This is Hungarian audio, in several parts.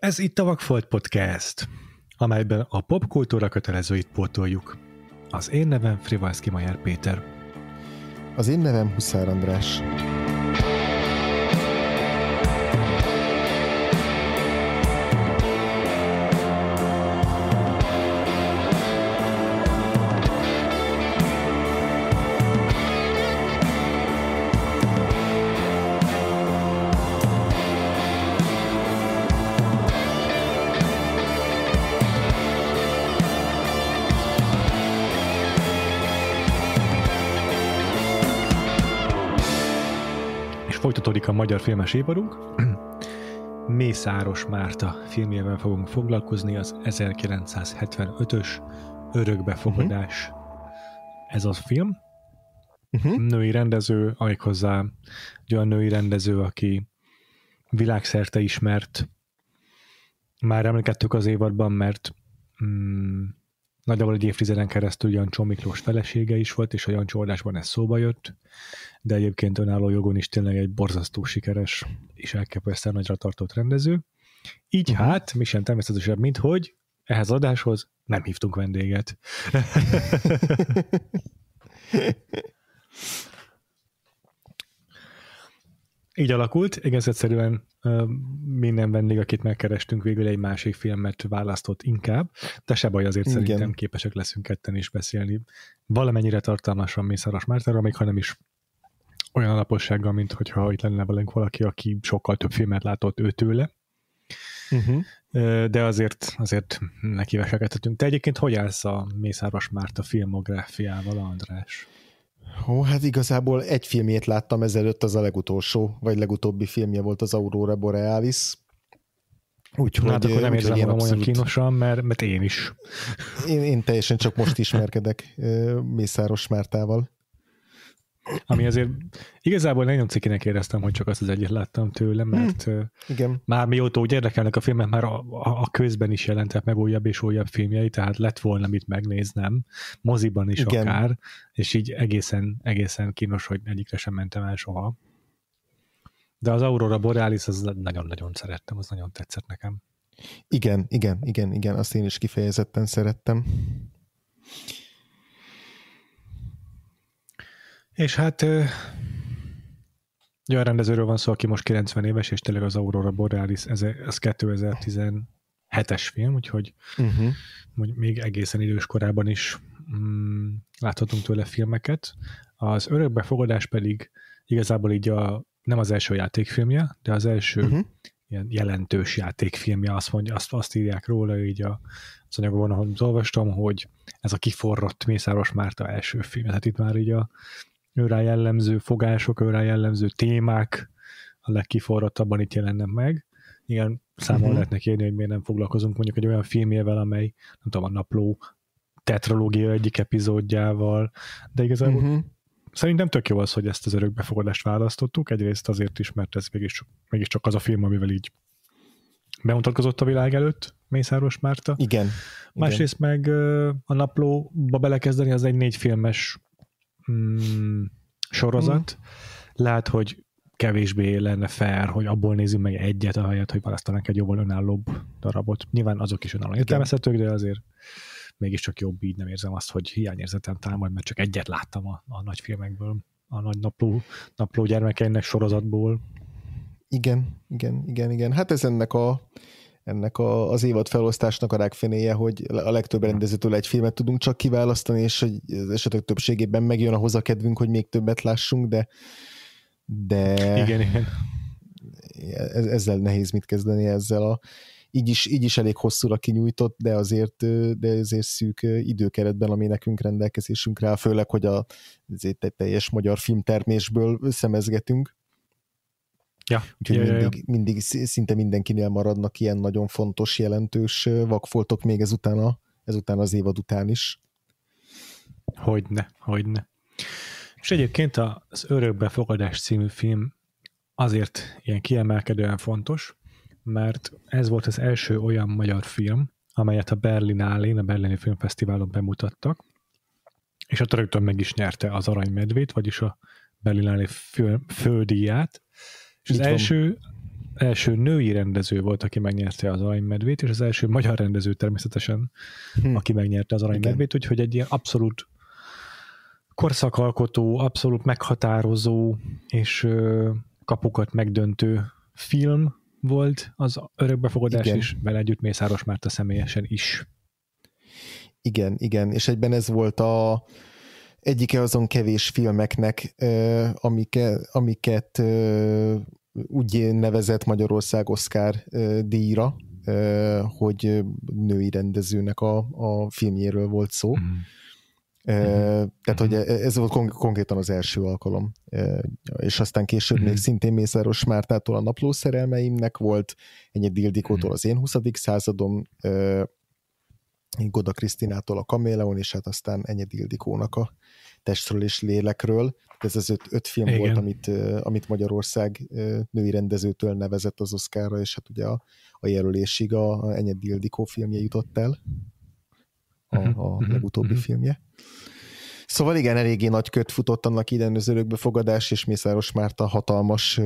Ez itt a Vagfolt Podcast, amelyben a popkultúra kötelezőit pótoljuk. Az én nevem Frivalszki Majer Péter. Az én nevem Huszár András. magyar filmes évadunk. Mészáros Márta filmjével fogunk foglalkozni, az 1975-ös Örökbefogadás. Uh-huh. Ez az film. Uh-huh. Női rendező, alig hozzá egy olyan női rendező, aki világszerte ismert. Már emlékeztük az évadban, mert mm, Nagyjából egy évtizeden keresztül Jancsó Miklós felesége is volt, és a Jancsó adásban ez szóba jött, de egyébként önálló jogon is tényleg egy borzasztó sikeres és elképesztően nagyra tartott rendező. Így uh-huh. hát, mi sem természetesebb, mint hogy ehhez adáshoz nem hívtunk vendéget. így alakult, egész egyszerűen minden vendég, akit megkerestünk, végül egy másik filmet választott inkább, de se baj azért Igen. szerintem képesek leszünk ketten is beszélni. Valamennyire tartalmas van Mészáros Mártára, még ha nem is olyan alapossággal, mint hogyha itt lenne velünk valaki, aki sokkal több filmet látott őtőle. Uh-huh. Mhm. De azért, azért neki Te egyébként hogy állsz a Mészáros Márta filmográfiával, András? Ó, hát igazából egy filmjét láttam ezelőtt, az a legutolsó, vagy legutóbbi filmje volt az Aurora Borealis. Úgyhogy, hát akkor nem érzem magam abszolút... olyan kínosan, mert, mert én is. Én, én teljesen csak most ismerkedek Mészáros Mártával. Ami azért igazából nagyon cikinek éreztem, hogy csak azt az egyet láttam tőle, hmm. mert hmm. Igen. már mióta úgy érdekelnek a filmek, már a, a, a közben is jelentek meg újabb és újabb filmjei, tehát lett volna mit megnéznem, moziban is Igen. akár, és így egészen, egészen kínos, hogy egyikre sem mentem el soha. De az Aurora Borealis, az nagyon-nagyon szerettem, az nagyon tetszett nekem. Igen, igen, igen, igen, azt én is kifejezetten szerettem. És hát olyan rendezőről van szó, aki most 90 éves, és tényleg az Aurora Borealis, ez, ez 2017-es film, úgyhogy uh-huh. még egészen idős korában is mm, láthatunk tőle filmeket. Az Örökbefogadás pedig igazából így a, nem az első játékfilmje, de az első uh-huh. ilyen jelentős játékfilmje, azt, mondja, azt, azt írják róla így a, az anyagban, ahol olvastam, hogy ez a kiforrott Mészáros Márta első film, tehát itt már így a őrá jellemző fogások, őrá jellemző témák a legkiforrattabban itt jelennek meg. Igen, számon uh-huh. Mhm. lehetnek érni, hogy miért nem foglalkozunk mondjuk egy olyan filmjével, amely, nem tudom, a napló tetralógia egyik epizódjával, de igazából uh-huh. szerintem tök jó az, hogy ezt az örökbefogadást választottuk, egyrészt azért is, mert ez mégiscsak, mégiscsak az a film, amivel így bemutatkozott a világ előtt Mészáros Márta. Igen. Másrészt igen. meg a naplóba belekezdeni az egy négy filmes mm, sorozat. mm. Lehet, hogy kevésbé lenne fair, hogy abból nézzünk meg egyet, ahelyett, hogy választanánk egy jobban önállóbb darabot. Nyilván azok is önállóan értelmezhetők, de azért mégiscsak jobb, így nem érzem azt, hogy hiányérzetem támad, mert csak egyet láttam a, a nagy filmekből, a nagy napló, napló gyermekeinek sorozatból. Igen, igen, igen, igen. Hát ez ennek a ennek a, az évad felosztásnak a rákfenéje, hogy a legtöbb hm. rendezőtől egy filmet tudunk csak kiválasztani, és hogy az esetek többségében megjön a a kedvünk, hogy még többet lássunk, de de igen, igen. Ez, ezzel nehéz mit kezdeni ezzel a így is, így is elég hosszúra kinyújtott, de azért, de azért szűk időkeretben, ami nekünk rendelkezésünkre rá, főleg, hogy a, azért egy teljes magyar filmtermésből szemezgetünk. Ja. Úgyhogy ja, mindig, ja, ja. mindig szinte mindenkinél maradnak ilyen nagyon fontos, jelentős vakfoltok még ezután, a, ezután az évad után is. Hogyne, hogyne. És egyébként az Örökbefogadás című film azért ilyen kiemelkedően fontos, mert ez volt az első olyan magyar film, amelyet a Állén, a Berlini Filmfesztiválon bemutattak, és ott rögtön meg is nyerte az Aranymedvét, vagyis a Berlinálé Fődíját. És az első, első női rendező volt, aki megnyerte az aranymedvét, és az első magyar rendező természetesen, hm. aki megnyerte az aranymedvét, úgyhogy egy ilyen abszolút korszakalkotó, abszolút meghatározó és ö, kapukat megdöntő film volt az örökbefogadás Igen. is, vele együtt Mészáros Márta személyesen is. Igen, igen, és egyben ez volt a, egyike azon kevés filmeknek, amike, amiket úgy nevezett Magyarország Oscar díjra, hogy női rendezőnek a, a filmjéről volt szó. Mm. Tehát, hogy mhm. e, ez volt kon- konkrétan az első alkalom. És aztán később még mhm. szintén Mészáros Mártától a naplószerelmeimnek volt, egy Dildikótól az én 20. századom, Goda Krisztinától a Kaméleon, és hát aztán Enyed Ildikónak a Testről és Lélekről. Ez az öt, öt film Igen. volt, amit, amit Magyarország női rendezőtől nevezett az Oszkára, és hát ugye a, a jelölésig a, a Ildikó filmje jutott el, a, mhm, a mhm, legutóbbi mhm. filmje. Szóval igen, eléggé nagy köt futott annak idején az örökbefogadás, és Mészáros Márta hatalmas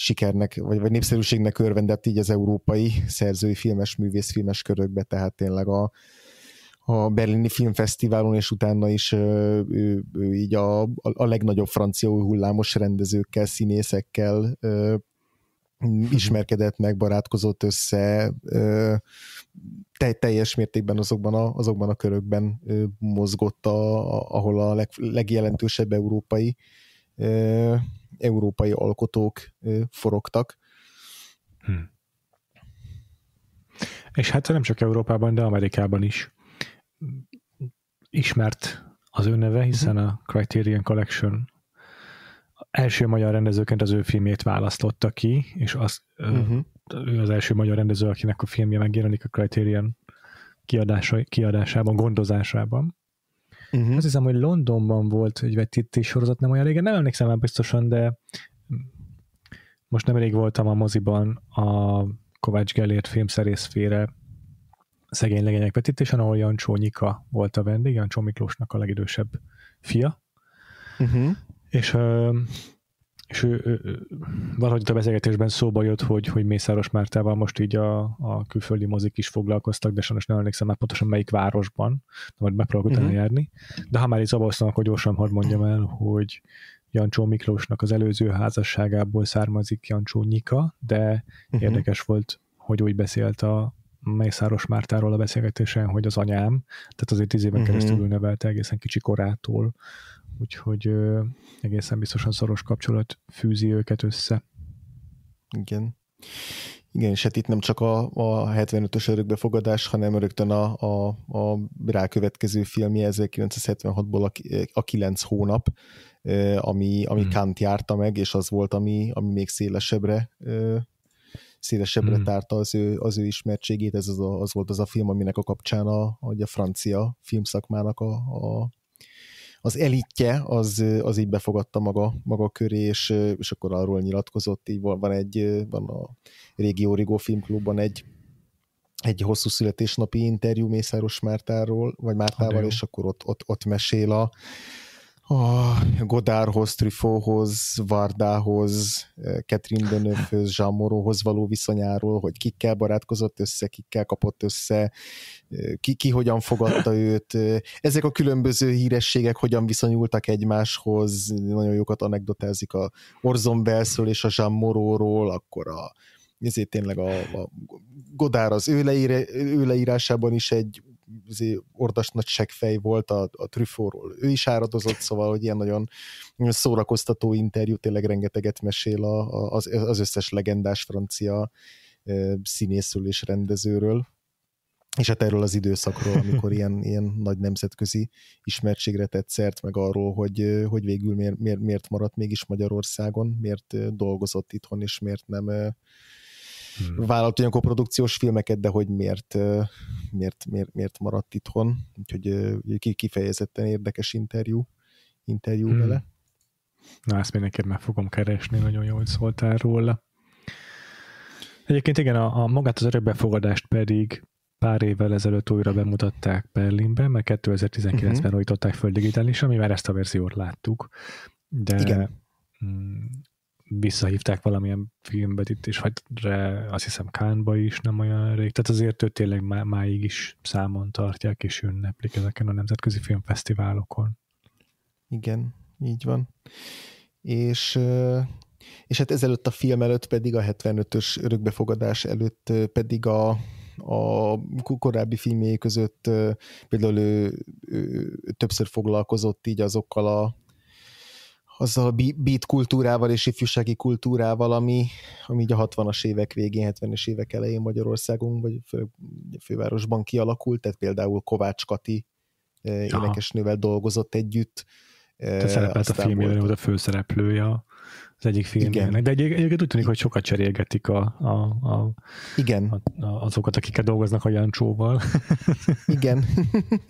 sikernek, vagy, vagy népszerűségnek örvendett így az európai szerzői filmes, művész filmes körökbe, tehát tényleg a, a Berlini Filmfesztiválon, és utána is ő, ő, így a, a legnagyobb francia hullámos rendezőkkel, színészekkel ö, ismerkedett meg, barátkozott össze, ö, te, teljes mértékben azokban a, azokban a körökben ö, mozgott, a, a, ahol a leg, legjelentősebb európai ö, európai alkotók forogtak. Hm. És hát nem csak Európában, de Amerikában is ismert az ő neve, hiszen mhm. a Criterion Collection első magyar rendezőként az ő filmjét választotta ki, és az, uh-huh. ő az első magyar rendező, akinek a filmje megjelenik a Criterion kiadásai, kiadásában, gondozásában. Uh-huh. Azt hiszem, hogy Londonban volt egy vetítés sorozat nem olyan régen, nem emlékszem már biztosan, de most nem elég voltam a moziban a Kovács Gellért filmszerészfére szegény legények vetítésen, ahol Jancsó Nyika volt a vendég, Jancsó Miklósnak a legidősebb fia. Uh-huh. És és ő, ő, ő, valahogy a beszélgetésben szóba jött, hogy, hogy Mészáros Mártával most így a, a külföldi mozik is foglalkoztak, de sajnos nem emlékszem már pontosan melyik városban, de majd megpróbálok mhm. utána uh-huh. járni. De ha már itt szabasztanak, akkor gyorsan hadd mondjam el, hogy Jancsó Miklósnak az előző házasságából származik Jancsó Nyika, de uh-huh. érdekes volt, hogy úgy beszélt a, Mészáros Mártáról a beszélgetésen, hogy az anyám, tehát azért tíz éven uh-huh. keresztül nevelte egészen kicsi korától, úgyhogy ö, egészen biztosan szoros kapcsolat fűzi őket össze. Igen. Igen, és hát itt nem csak a, a 75-ös örökbefogadás, hanem rögtön a, a, a rákövetkező filmje 1976-ból a, a 9 hónap, ami, ami mm. Kant járta meg, és az volt, ami, ami még szélesebbre szélesebbre mm. tárta az ő, az ő ismertségét, ez az, a, az volt az a film, aminek a kapcsán a, a francia filmszakmának a, a az elitje, az, az így befogadta maga, maga köré, és, és akkor arról nyilatkozott, így van, van egy, van a Régi Origó Filmklubban egy, egy hosszú születésnapi interjú Mészáros Mártáról, vagy Mártával, és akkor ott, ott, ott mesél a, a Godárhoz, Trifóhoz, Vardához, eh, Catherine Deneuve-höz, Jean Moreauhoz való viszonyáról, hogy kikkel barátkozott össze, kikkel kapott össze, eh, ki, ki hogyan fogadta őt. Eh, ezek a különböző hírességek hogyan viszonyultak egymáshoz, nagyon jókat anekdotázik a Orzon Wellesről és a Jean Moreauról, akkor a ezért tényleg a, a Godár az ő, leír, ő leírásában is egy Izé, ordas nagy seggfej volt a, a trüfóról. Ő is áradozott, szóval, hogy ilyen nagyon szórakoztató interjú, tényleg rengeteget mesél a, a, az, az összes legendás francia e, színészről és rendezőről, és hát erről az időszakról, amikor ilyen, ilyen nagy nemzetközi ismertségre tett szert, meg arról, hogy, hogy végül miért, miért, miért maradt mégis Magyarországon, miért dolgozott itthon, és miért nem hmm. vállalt olyan koprodukciós filmeket, de hogy miért, miért, miért, miért maradt itthon. Úgyhogy kifejezetten érdekes interjú, interjú hmm. vele. Na, ezt neked meg fogom keresni, nagyon jó, hogy szóltál róla. Egyébként igen, a, a magát az örökbefogadást pedig pár évvel ezelőtt újra bemutatták Berlinben, mert 2019-ben mhm. uh-huh. újították föl digitálisan, mi már ezt a verziót láttuk, de igen. Hmm, visszahívták valamilyen is, vagy azt hiszem Kánba is nem olyan rég, tehát azért ő tényleg má, máig is számon tartják és ünneplik ezeken a nemzetközi filmfesztiválokon. Igen, így van. És, és hát ezelőtt a film előtt pedig a 75-ös örökbefogadás előtt pedig a, a korábbi filmjei között például ő, ő, ő többször foglalkozott így azokkal a azzal a beat kultúrával és ifjúsági kultúrával, ami, ami így a 60-as évek végén, 70-es évek elején Magyarországon, vagy a fővárosban kialakult, tehát például Kovács Kati eh, énekesnővel dolgozott együtt. Te eh, szerepelt a filmjében, volt a főszereplője az egyik filmjének. De egy, egyébként úgy tűnik, hogy sokat cserélgetik a, a, a, Igen. A, a, azokat, akikkel dolgoznak a Jancsóval. igen.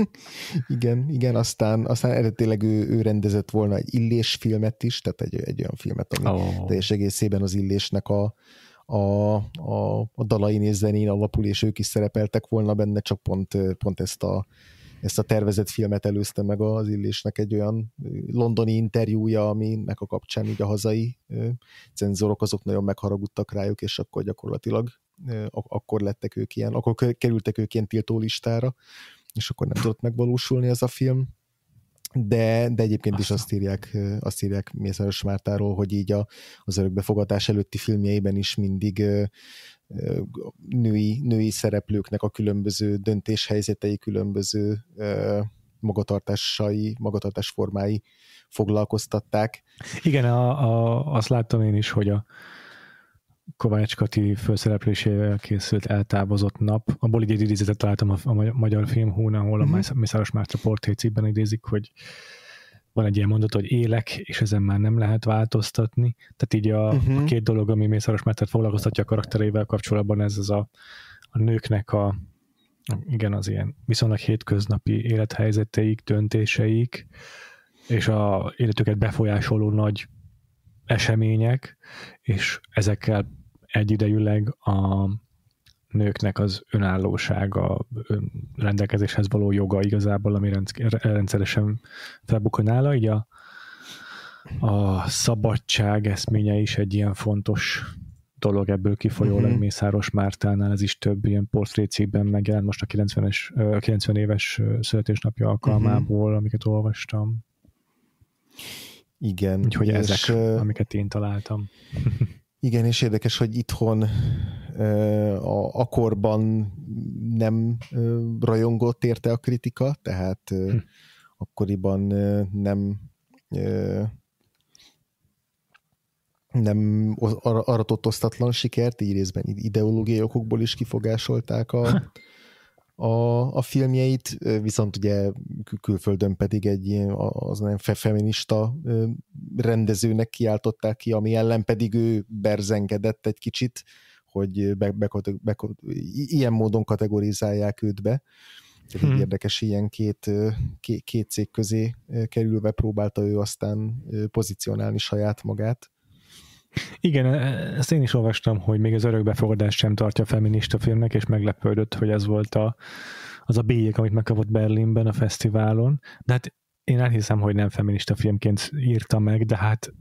igen, igen, aztán, aztán eredetileg ő, ő rendezett volna egy illés filmet is, tehát egy, egy olyan filmet, ami oh. teljes egészében az illésnek a, a, a, a dalain és zenén alapul, és ők is szerepeltek volna benne, csak pont, pont ezt a ezt a tervezett filmet előzte meg az Illésnek egy olyan londoni interjúja, aminek a kapcsán így a hazai cenzorok azok nagyon megharagudtak rájuk, és akkor gyakorlatilag akkor lettek ők ilyen, akkor kerültek ők ilyen tiltó listára, és akkor nem tudott megvalósulni ez a film. De, de egyébként Aztán. is azt írják, azt írják Mészáros Mártáról, hogy így a, az örökbefogatás előtti filmjeiben is mindig női, női szereplőknek a különböző döntéshelyzetei, különböző magatartásai, formái foglalkoztatták. Igen, a, a, azt láttam én is, hogy a Kovács Kati főszereplésével készült eltávozott nap. A egy idézetet találtam a, a magyar film hón, ahol a uh-huh. Mészáros Márta idézik, hogy van egy ilyen mondat, hogy élek, és ezen már nem lehet változtatni. Tehát így a, uh-huh. a mhm. két dolog, ami Mészáros Mártert foglalkoztatja a karakterével kapcsolatban, ez az a, a nőknek a, igen, az ilyen viszonylag hétköznapi élethelyzeteik, döntéseik, és a életüket befolyásoló nagy események, és ezekkel egyidejűleg a, nőknek az önállósága, ön rendelkezéshez való joga igazából, ami rendszeresen felbukon nála, így a, a szabadság eszménye is egy ilyen fontos dolog ebből kifolyólag mhm. uh-huh. Mészáros Mártánál, ez is több ilyen portrécikben megjelent most a 90-es, 90 éves születésnapja mhm. alkalmából, uh-huh. amiket olvastam. Igen. Úgyhogy és, ezek, amiket én találtam. Igen, és érdekes, hogy itthon a, korban nem rajongott érte a kritika, tehát hm. akkoriban nem nem aratott osztatlan sikert, így részben ideológiai okokból is kifogásolták a, hm. a, a filmjeit, viszont ugye külföldön pedig egy ilyen az nem feminista rendezőnek kiáltották ki, ami ellen pedig ő berzengedett egy kicsit, hogy be, be, be, ilyen módon kategorizálják őt be. Tehát hmm. érdekes, ilyen két, két, két cég közé kerülve próbálta ő aztán pozícionálni saját magát. Igen, e, ezt én is olvastam, hogy még az örökbefogadás sem tartja feminista filmnek, és meglepődött, hogy ez volt a, az a bélyeg, amit megkapott Berlinben a fesztiválon. De hát én elhiszem, hogy nem feminista filmként írta meg, de hát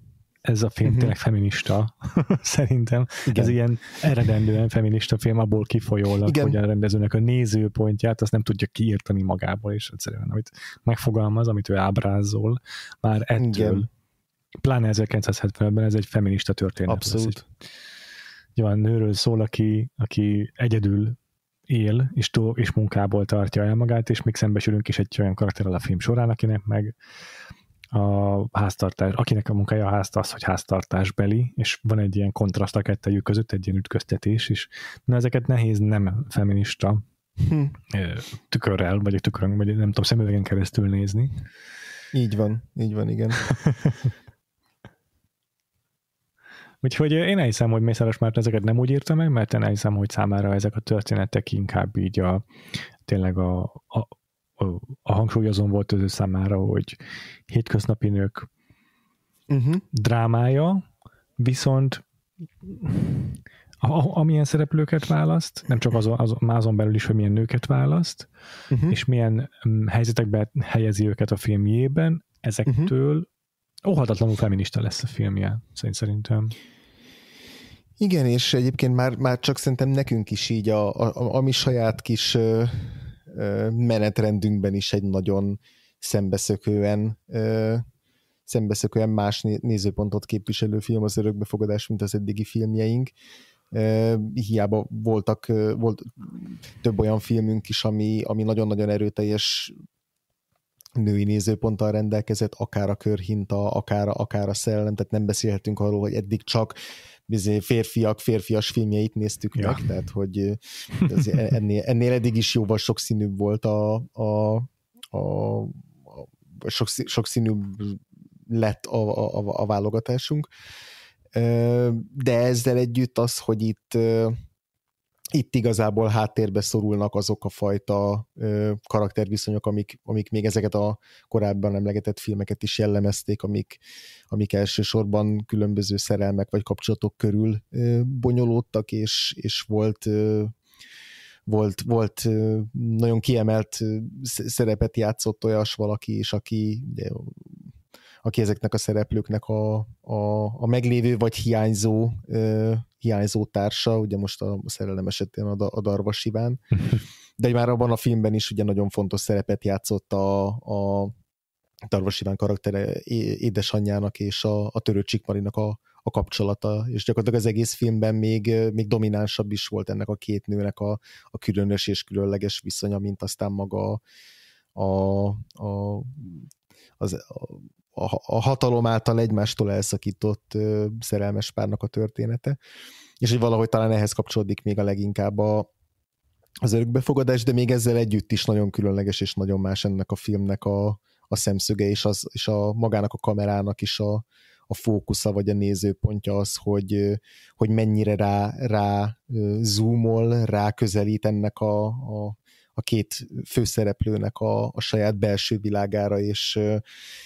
ez a film uh-huh. tényleg feminista, szerintem. Igen. Ez ilyen eredendően feminista film, abból kifolyólag, hogy a rendezőnek a nézőpontját azt nem tudja kiírtani magából, és egyszerűen, amit megfogalmaz, amit ő ábrázol, már ettől, Igen. pláne 1970-ben ez egy feminista történet. Abszolút. egy, olyan nőről szól, aki, aki egyedül él, és, túl, és munkából tartja el magát, és még szembesülünk is egy olyan karakterrel a film során, akinek meg a háztartás, akinek a munkája a házt az, hogy háztartásbeli, és van egy ilyen kontraszt a kettőjük között, egy ilyen ütköztetés is. Na ezeket nehéz nem feminista hm. tükörrel, vagy egy tükörön, vagy nem tudom, szemüvegen keresztül nézni. Így van, így van, igen. Úgyhogy én elhiszem, hogy Mészáros már ezeket nem úgy írta meg, mert én elhiszem, hogy számára ezek a történetek inkább így a, tényleg a, a a hangsúly azon volt az ő számára, hogy hétköznapi nők uh-huh. drámája, viszont a, amilyen szereplőket választ, nem csak azon, azon, azon belül is, hogy milyen nőket választ, uh-huh. és milyen mm, helyzetekben helyezi őket a filmjében, ezektől uh-huh. óhatatlanul feminista lesz a filmje, szerintem. Igen, és egyébként már, már csak szerintem nekünk is így a, a, a, a mi saját kis menetrendünkben is egy nagyon szembeszökően szembeszökően más nézőpontot képviselő film az örökbefogadás, mint az eddigi filmjeink. Hiába voltak, volt több olyan filmünk is, ami, ami nagyon-nagyon erőteljes női nézőponttal rendelkezett, akár a körhinta, akár, akár a szellem, tehát nem beszélhetünk arról, hogy eddig csak bizony férfiak, férfias filmjeit néztük ja. meg, tehát hogy e-, ennél, ennél eddig is jóval sokszínűbb volt a, a, a, a sokszínűbb lett a, a, a, a válogatásunk. De ezzel együtt az, hogy itt itt igazából háttérbe szorulnak azok a fajta ö, karakterviszonyok, amik, amik még ezeket a korábban emlegetett filmeket is jellemezték, amik, amik elsősorban különböző szerelmek vagy kapcsolatok körül ö, bonyolódtak, és, és volt ö, volt, volt nagyon kiemelt szerepet játszott olyas valaki is, aki de, aki ezeknek a szereplőknek a, a, a meglévő vagy hiányzó ö, hiányzó társa, ugye most a szerelem esetén a, a Darva Siván, de már abban a filmben is ugye nagyon fontos szerepet játszott a, a Darva Siván karaktere édesanyjának és a, a törő Csíkmarinak a, a kapcsolata, és gyakorlatilag az egész filmben még, még dominánsabb is volt ennek a két nőnek a, a különös és különleges viszonya, mint aztán maga a, a, az, a, a, a hatalom által egymástól elszakított ö, szerelmes párnak a története, és hogy valahogy talán ehhez kapcsolódik még a leginkább a, az örökbefogadás, de még ezzel együtt is nagyon különleges és nagyon más ennek a filmnek a, a szemszöge, és, az, és a magának a kamerának is a, a fókusza vagy a nézőpontja az, hogy, hogy mennyire rá, rá zoomol, rá közelít ennek a, a a két főszereplőnek a, a saját belső világára, és,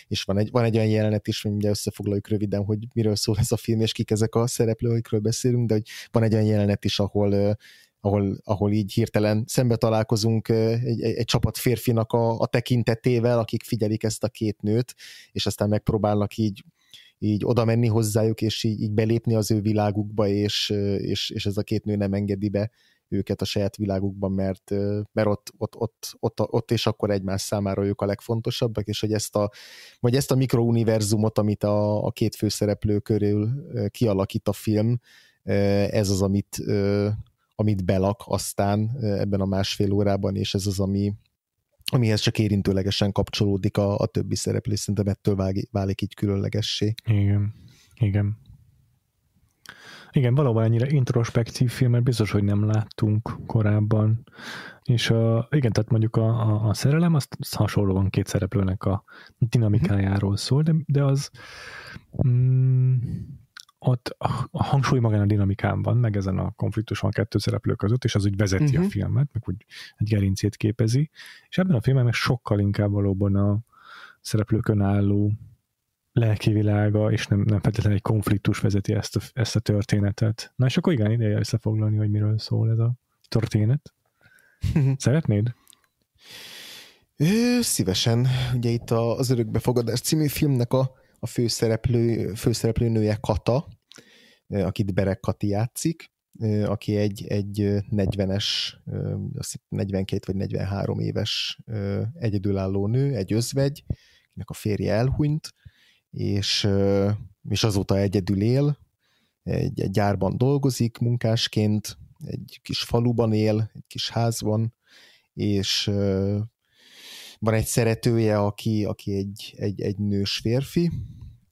és van, egy, van egy olyan jelenet is, hogy ugye összefoglaljuk röviden, hogy miről szól ez a film, és kik ezek a szereplőikről beszélünk, de hogy van egy olyan jelenet is, ahol ahol, ahol így hirtelen szembe találkozunk egy, egy, egy csapat férfinak a, a tekintetével, akik figyelik ezt a két nőt, és aztán megpróbálnak így így oda menni hozzájuk, és így, így belépni az ő világukba, és, és, és ez a két nő nem engedi be őket a saját világukban, mert, mert ott, ott, ott, ott, ott, és akkor egymás számára ők a legfontosabbak, és hogy ezt a, vagy ezt a mikrouniverzumot, amit a, a két főszereplő körül kialakít a film, ez az, amit, amit belak aztán ebben a másfél órában, és ez az, ami, amihez csak érintőlegesen kapcsolódik a, a többi szereplő, szerintem ettől válik, válik így különlegessé. Igen, igen. Igen, valóban ennyire introspektív filmet biztos, hogy nem láttunk korábban. És a, igen, tehát mondjuk a, a, a szerelem azt hasonlóan két szereplőnek a dinamikájáról szól, de, de az mm, ott a hangsúly magán a dinamikán van, meg ezen a konfliktuson a kettő szereplő között, és az úgy vezeti uh-huh. a mhm. filmet, meg úgy egy gerincét képezi. És ebben a filmben meg sokkal inkább valóban a szereplőkön álló lelki világa, és nem, nem feltétlenül egy konfliktus vezeti ezt a, ezt a történetet. Na és akkor igen, ideje összefoglalni, hogy miről szól ez a történet. Szeretnéd? Ő, szívesen. Ugye itt az Örökbefogadás című filmnek a, a főszereplő, főszereplő nője Kata, akit Berek Kati játszik, aki egy, egy 40-es, 42 vagy 43 éves egyedülálló nő, egy özvegy, akinek a férje elhunyt, és, és azóta egyedül él, egy, egy gyárban dolgozik munkásként, egy kis faluban él, egy kis házban, és van egy szeretője, aki, aki egy, egy, egy nős férfi,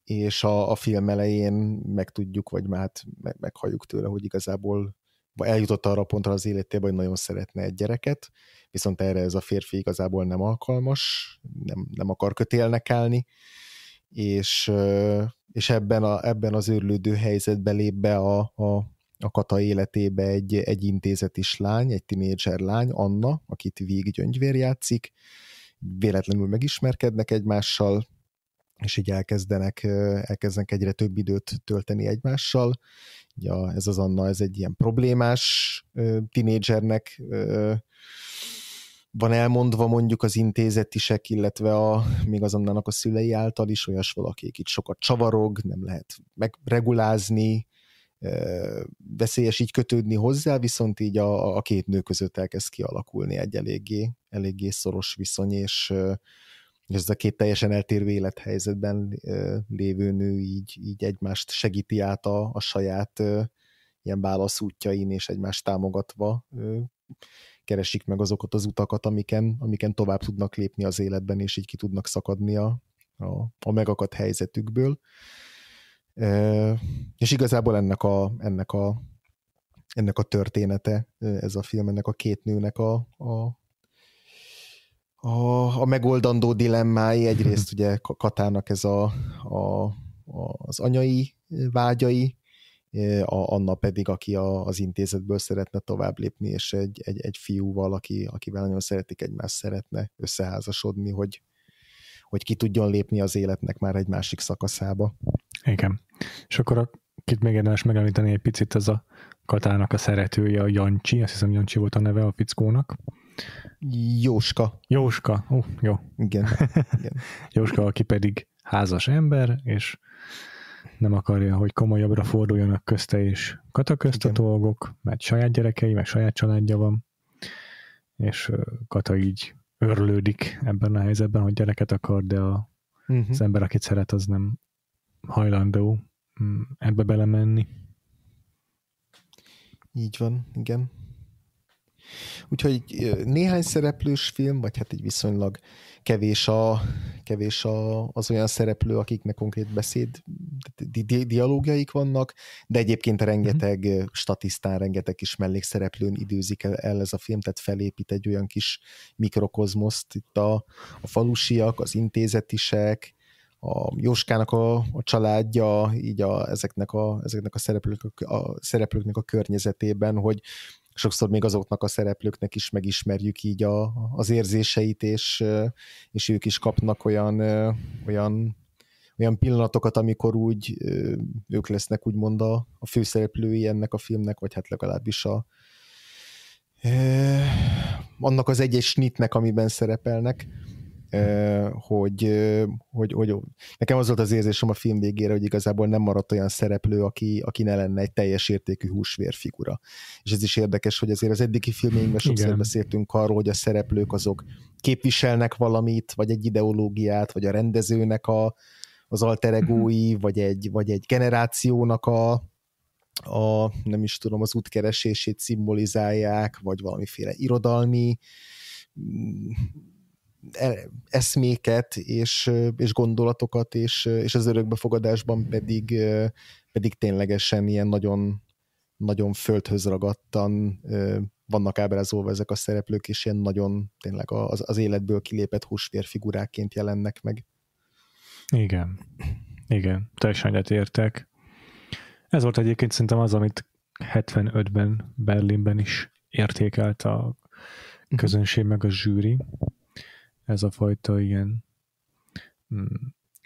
és a, a film elején megtudjuk, vagy már hát meg, meghalljuk tőle, hogy igazából eljutott arra pontra az életében, hogy nagyon szeretne egy gyereket, viszont erre ez a férfi igazából nem alkalmas, nem, nem akar kötélnek állni, és, és ebben, a, ebben az őrlődő helyzetben lép be a, a, a Kata életébe egy, egy intézetis lány, egy tinédzser lány, Anna, akit Víg Gyöngyvér játszik, véletlenül megismerkednek egymással, és így elkezdenek, elkezdenek egyre több időt tölteni egymással. Ja, ez az Anna, ez egy ilyen problémás tinédzsernek van elmondva mondjuk az intézetisek, illetve a, még azonnának a szülei által is, olyas valaki, itt sokat csavarog, nem lehet megregulázni, veszélyes így kötődni hozzá, viszont így a, a két nő között elkezd kialakulni egy eléggé, eléggé szoros viszony, és ez a két teljesen eltérő élethelyzetben lévő nő így, így egymást segíti át a, a saját ilyen válaszútjain, és egymást támogatva keresik meg azokat az utakat, amiken, amiken tovább tudnak lépni az életben, és így ki tudnak szakadni a, a, a megakadt helyzetükből. E, és igazából ennek a, ennek a ennek a története, e, ez a film, ennek a két nőnek a, a, a, a megoldandó dilemmái. Egyrészt ugye Katának ez a, a, az anyai vágyai, a, Anna pedig, aki a, az intézetből szeretne tovább lépni, és egy, egy, egy fiúval, aki, akivel nagyon szeretik egymást, szeretne összeházasodni, hogy, hogy ki tudjon lépni az életnek már egy másik szakaszába. Igen. És akkor a, kit még érdemes megemlíteni egy picit, az a Katának a szeretője, a Jancsi, azt hiszem Jancsi volt a neve a fickónak. Jóska. Jóska, ó, uh, jó. Igen. igen. Jóska, aki pedig házas ember, és nem akarja, hogy komolyabbra forduljanak közte és Kata közt Igen. a dolgok, mert saját gyerekei, meg saját családja van, és Kata így örlődik ebben a helyzetben, hogy gyereket akar, de a, uh-huh. az ember, akit szeret, az nem hajlandó mm, ebbe belemenni. Így van, igen. Úgyhogy néhány szereplős film, vagy hát egy viszonylag kevés, a, kevés a, az olyan szereplő, akiknek konkrét beszéd, di, di, dialógiaik vannak, de egyébként rengeteg mm-hmm. statisztán, rengeteg kis mellékszereplőn időzik el, el ez a film, tehát felépít egy olyan kis mikrokozmoszt itt a, a falusiak, az intézetisek, a Jóskának a, a családja, így a, ezeknek, a, ezeknek a, szereplők, a, a szereplőknek a környezetében, hogy sokszor még azoknak a szereplőknek is megismerjük így a, az érzéseit, és, és ők is kapnak olyan, olyan, olyan pillanatokat, amikor úgy ők lesznek úgymond a, a főszereplői ennek a filmnek, vagy hát legalábbis a, annak az egyes snitnek, amiben szerepelnek hogy, hogy, hogy nekem az volt az érzésem a film végére, hogy igazából nem maradt olyan szereplő, aki, aki ne lenne egy teljes értékű figura. És ez is érdekes, hogy azért az eddigi filmjeinkben sokszor beszéltünk arról, hogy a szereplők azok képviselnek valamit, vagy egy ideológiát, vagy a rendezőnek a, az alteregói, mhm. vagy egy, vagy egy generációnak a, a, nem is tudom, az útkeresését szimbolizálják, vagy valamiféle irodalmi mm, E, eszméket és, és gondolatokat, és, és az örökbefogadásban pedig, pedig ténylegesen ilyen nagyon, nagyon földhöz ragadtan vannak ábrázolva ezek a szereplők, és ilyen nagyon tényleg az, az életből kilépett húsvér figuráként jelennek meg. Igen. Igen, teljesen egyet értek. Ez volt egyébként szerintem az, amit 75-ben Berlinben is értékelt a mhm. közönség meg a zsűri, ez a fajta ilyen mm,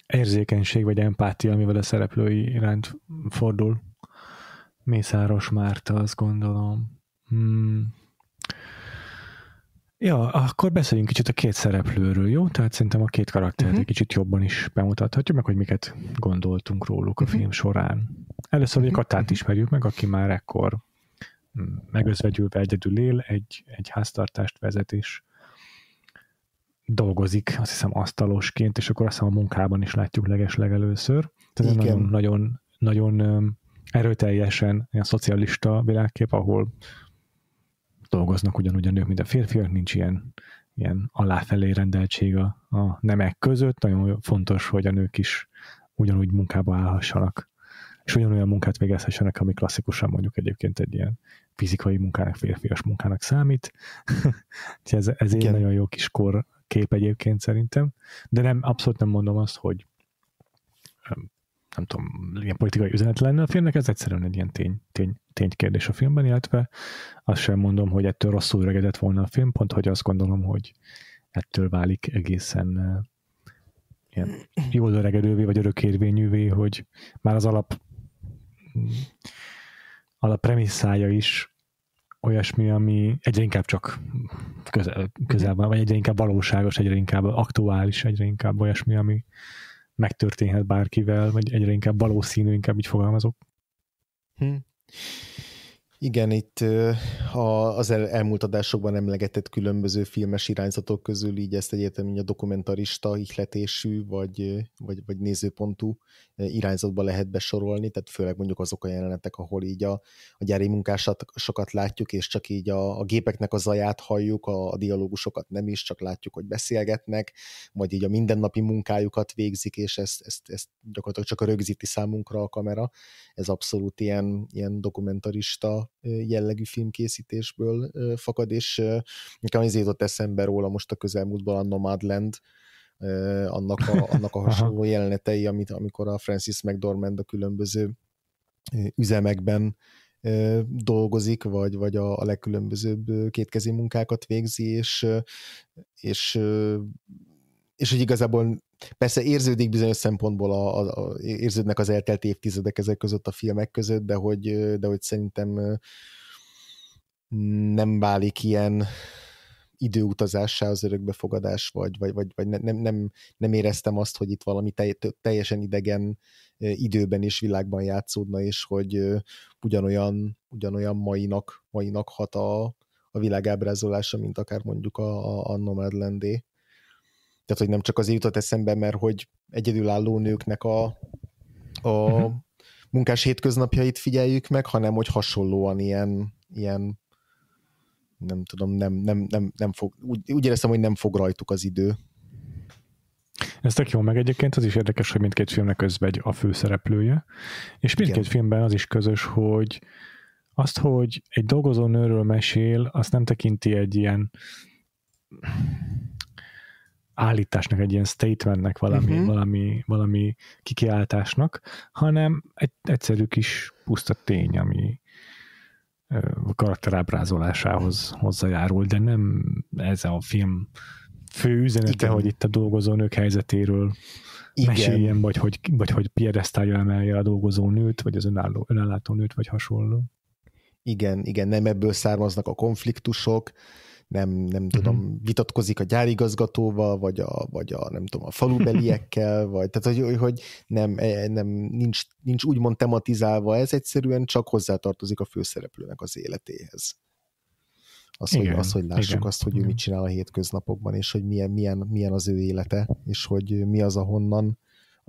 érzékenység vagy empátia, amivel a szereplői iránt fordul. Mészáros Márta, azt gondolom. Hmm. Ja, akkor beszéljünk kicsit a két szereplőről, jó? Tehát szerintem a két karaktert uh-huh. egy kicsit jobban is bemutathatjuk meg, hogy miket gondoltunk róluk a uh-huh. film során. Először uh-huh. Mhm. a Katát ismerjük meg, aki már ekkor hmm, megözvegyülve egyedül él, egy, egy háztartást vezet, és dolgozik, azt hiszem asztalosként, és akkor azt hiszem a munkában is látjuk legeslegelőször, Tehát Igen. nagyon, nagyon, nagyon erőteljesen ilyen szocialista világkép, ahol dolgoznak ugyanúgy a nők, mint a férfiak, nincs ilyen, ilyen aláfelé rendeltség a, a nemek között, nagyon fontos, hogy a nők is ugyanúgy munkába állhassanak, és ugyanolyan munkát végezhessenek, ami klasszikusan mondjuk egyébként egy ilyen fizikai munkának, férfias munkának számít. ez, ez egy nagyon jó kis kor kép egyébként szerintem, de nem, abszolút nem mondom azt, hogy nem tudom, ilyen politikai üzenet lenne a filmnek, ez egyszerűen egy ilyen tény, tény, ténykérdés a filmben, illetve azt sem mondom, hogy ettől rosszul öregedett volna a film, pont hogy azt gondolom, hogy ettől válik egészen eh, ilyen jól öregedővé, vagy örökérvényűvé, hogy már az alap mm, alap premisszája is olyasmi, ami egyre inkább csak közel, közelben, vagy egyre inkább valóságos, egyre inkább aktuális, egyre inkább olyasmi, ami megtörténhet bárkivel, vagy egyre inkább valószínű, inkább így fogalmazok. Hmm. Igen, itt az elmúlt adásokban emlegetett különböző filmes irányzatok közül így ezt egyértelműen a dokumentarista ihletésű, vagy, vagy, vagy nézőpontú irányzatba lehet besorolni, tehát főleg mondjuk azok a jelenetek, ahol így a, a gyári munkásat sokat látjuk, és csak így a, a gépeknek a zaját halljuk, a, a dialógusokat nem is, csak látjuk, hogy beszélgetnek, vagy így a mindennapi munkájukat végzik, és ezt, ezt, ezt gyakorlatilag csak rögzíti számunkra a kamera. Ez abszolút ilyen, ilyen dokumentarista jellegű filmkészítésből fakad, és nekem az jutott eszembe róla most a közelmúltban a Nomadland, annak a, annak a hasonló jelenetei, amit, amikor a Francis McDormand a különböző üzemekben dolgozik, vagy, vagy a, a legkülönbözőbb kétkezi munkákat végzi, és, és, és hogy igazából persze érződik bizonyos szempontból, a, a, a, érződnek az eltelt évtizedek ezek között a filmek között, de hogy, de hogy szerintem nem válik ilyen időutazássá az örökbefogadás, vagy, vagy, vagy, vagy nem, nem, nem éreztem azt, hogy itt valami teljesen idegen időben és világban játszódna, és hogy ugyanolyan, ugyanolyan mainak, mainak hat a, a világábrázolása, mint akár mondjuk a, a, a Nomadland-é. Tehát, hogy nem csak azért jutott eszembe, mert hogy egyedülálló nőknek a, a uh-huh. munkás hétköznapjait figyeljük meg, hanem hogy hasonlóan ilyen, ilyen nem tudom, nem, nem, nem, nem fog, úgy, úgy éreztem, hogy nem fog rajtuk az idő. Ez tök jó, meg egyébként az is érdekes, hogy mindkét filmnek közvegy a főszereplője, és mindkét Igen. filmben az is közös, hogy azt, hogy egy dolgozó nőről mesél, azt nem tekinti egy ilyen állításnak, egy ilyen statementnek, valami, uh-huh. valami, valami kikiáltásnak, hanem egy egyszerű kis puszta tény, ami a karakterábrázolásához hozzájárul, de nem ez a film fő üzenete, Igen. hogy itt a dolgozónők helyzetéről Igen. meséljen, vagy hogy, vagy hogy piedesztálja emelje a dolgozónőt, vagy az önálló, önállátó nőt, vagy hasonló. Igen, igen, nem ebből származnak a konfliktusok, nem, nem uh-huh. tudom, vitatkozik a gyárigazgatóval, vagy a, vagy a nem tudom, a falubeliekkel, vagy tehát, hogy, hogy nem, e, nem, nincs, nincs úgymond tematizálva ez, egyszerűen csak hozzátartozik a főszereplőnek az életéhez. Az, igen, hogy, az, hogy lássuk igen, azt, hogy igen. ő mit csinál a hétköznapokban, és hogy milyen, milyen, milyen az ő élete, és hogy mi az, ahonnan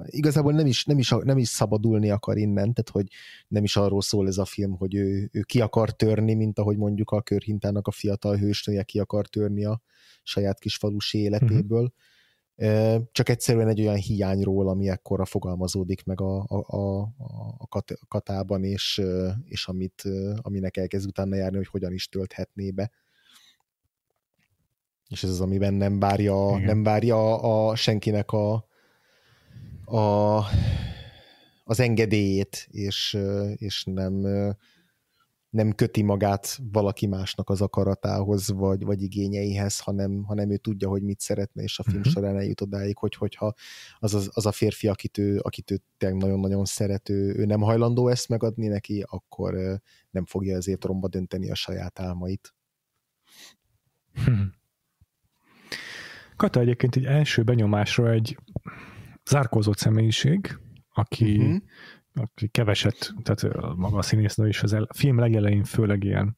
igazából nem is, nem, is, nem is szabadulni akar innen, tehát hogy nem is arról szól ez a film, hogy ő, ő ki akar törni, mint ahogy mondjuk a körhintának a fiatal hősnője ki akar törni a saját kis falusi életéből, uh-huh. csak egyszerűen egy olyan hiányról, ami ekkora fogalmazódik meg a, a, a, a katában, és, és amit, aminek elkezd utána járni, hogy hogyan is tölthetné be és ez az, amiben nem várja, Igen. nem várja a, a senkinek a, a, az engedélyét, és, és nem, nem köti magát valaki másnak az akaratához, vagy, vagy igényeihez, hanem, hanem ő tudja, hogy mit szeretne, és a film uh-huh. során eljut odáig, hogy, hogyha az, az, az a férfi, akit ő, akit ő nagyon-nagyon szerető, ő nem hajlandó ezt megadni neki, akkor nem fogja ezért romba dönteni a saját álmait. Hmm. Kata egyébként egy első benyomásra egy zárkózott személyiség, aki, uh-huh. aki keveset, tehát maga a színésznő is az el, a film legelején főleg ilyen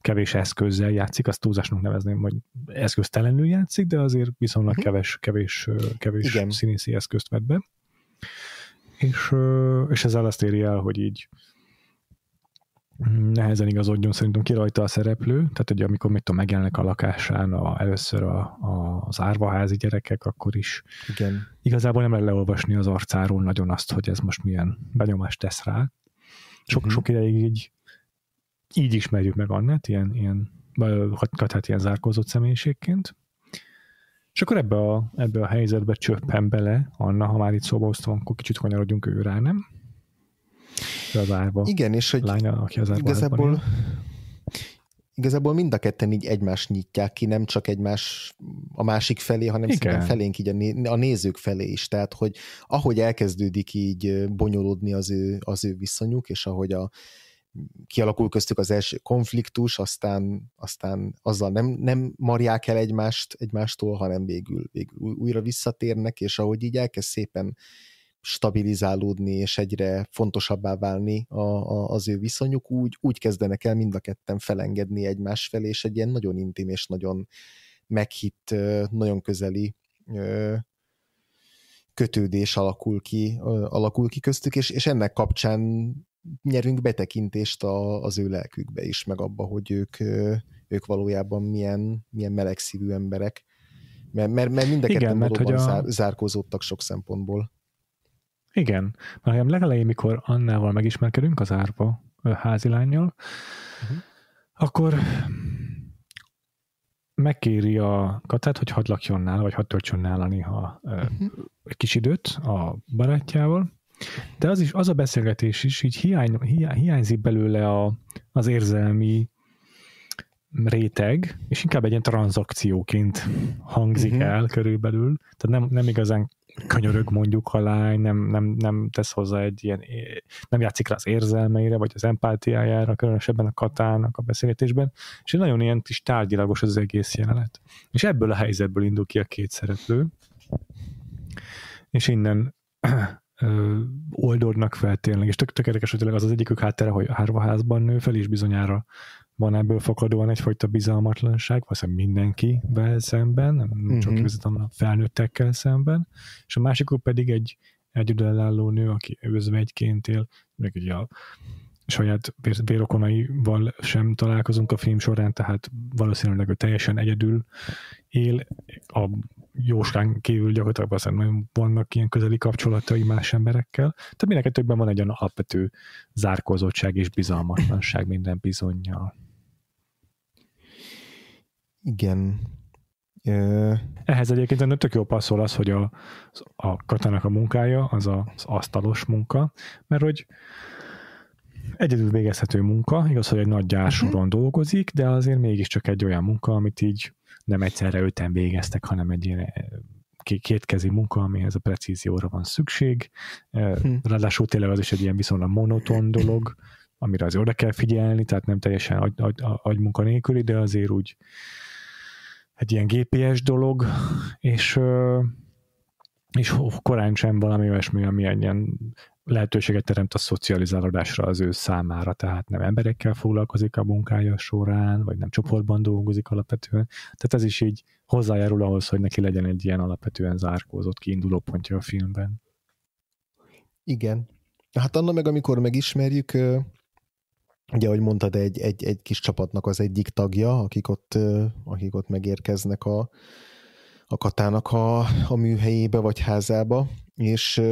kevés eszközzel játszik, azt túlzásnak nevezném, hogy eszköztelenül játszik, de azért viszonylag uh-huh. keves, kevés, kevés Igen. színészi eszközt vett be. És, és ezzel azt éri el, hogy így nehezen igazodjon szerintem ki rajta a szereplő, tehát hogy amikor mit tudom, megjelennek a lakásán a, először a, a, az árvaházi gyerekek, akkor is Igen. igazából nem lehet leolvasni az arcáról nagyon azt, hogy ez most milyen benyomást tesz rá. Sok, uh-huh. sok ideig így, így ismerjük meg annet, ilyen, ilyen, hát ilyen zárkózott személyiségként. És akkor ebbe a, ebbe a helyzetbe csöppen bele Anna, ha már itt szóba hoztam, akkor kicsit kanyarodjunk ő rá, nem? a Igen, és hogy lánya, aki az igazából, igazából mind a ketten így egymást nyitják ki, nem csak egymás a másik felé, hanem Igen. szerintem felénk így a, né, a nézők felé is. Tehát, hogy ahogy elkezdődik így bonyolódni az ő, az ő viszonyuk, és ahogy a, kialakul köztük az első konfliktus, aztán, aztán azzal nem, nem marják el egymást egymástól, hanem végül, végül újra visszatérnek, és ahogy így elkezd szépen stabilizálódni és egyre fontosabbá válni a, a, az ő viszonyuk, úgy, úgy kezdenek el mind a ketten felengedni egymás felé, és egy ilyen nagyon intim és nagyon meghitt, nagyon közeli kötődés alakul ki, alakul ki köztük, és, és ennek kapcsán nyerünk betekintést a, az ő lelkükbe is, meg abba, hogy ők, ők valójában milyen, milyen melegszívű emberek. Mert, mert, mert mind a ketten Igen, mert, hogy a... zárkózódtak sok szempontból. Igen. Már a legelején, mikor Annával megismerkedünk az árpa házilányjal, uh-huh. akkor megkéri a katát, hogy hadd lakjon nála, vagy hadd töltsön nála néha uh-huh. egy kis időt a barátjával, de az is, az a beszélgetés is így hiány, hiány, hiányzik belőle a, az érzelmi réteg, és inkább egy ilyen tranzakcióként hangzik uh-huh. el körülbelül, tehát nem, nem igazán könyörög mondjuk a lány, nem, nem, nem tesz hozzá egy ilyen, nem játszik rá az érzelmeire, vagy az empátiájára, különösebben a katának a beszélgetésben, és nagyon ilyen is tárgyilagos az egész jelenet. És ebből a helyzetből indul ki a két szereplő, és innen oldódnak fel tényleg, és tök, tök érdekes, hogy tényleg az az egyikük háttere, hogy a házban nő fel, és bizonyára van ebből fakadóan egyfajta bizalmatlanság, valószínűleg szóval mindenkivel szemben, nem uh-huh. csak mhm. közvetlenül a felnőttekkel szemben, és a másikuk pedig egy egyedülálló nő, aki özvegyként él, meg ugye a saját vérokonaival sem találkozunk a film során, tehát valószínűleg ő teljesen egyedül él, a Jóskán kívül gyakorlatilag azért nagyon vannak ilyen közeli kapcsolatai más emberekkel, tehát mindenki többen van egy olyan alapvető zárkózottság és bizalmatlanság minden bizonyjal. Igen. Ö... Ehhez egyébként tök jó passzol az, hogy a, a katának a munkája az a, az asztalos munka, mert hogy egyedül végezhető munka, igaz, hogy egy nagy gyársoron uh-huh. Mhm. dolgozik, de azért mégiscsak egy olyan munka, amit így nem egyszerre öten végeztek, hanem egy ilyen eh, kétkezi munka, amihez a precízióra van szükség. Eh, hm. Ráadásul tényleg az is egy ilyen viszonylag monoton dolog, amire azért oda kell figyelni, tehát nem teljesen agy, agy, agymunka nélküli, de azért úgy egy ilyen GPS dolog, és és korán sem valami olyasmi, ami egy ilyen lehetőséget teremt a szocializálódásra az ő számára, tehát nem emberekkel foglalkozik a munkája során, vagy nem csoportban dolgozik alapvetően. Tehát ez is így hozzájárul ahhoz, hogy neki legyen egy ilyen alapvetően zárkózott kiinduló pontja a filmben. Igen. Hát annak meg, amikor megismerjük, ugye, ahogy mondtad, egy, egy, egy kis csapatnak az egyik tagja, akik ott, akik ott megérkeznek a, a Katának a, a műhelyébe vagy házába, és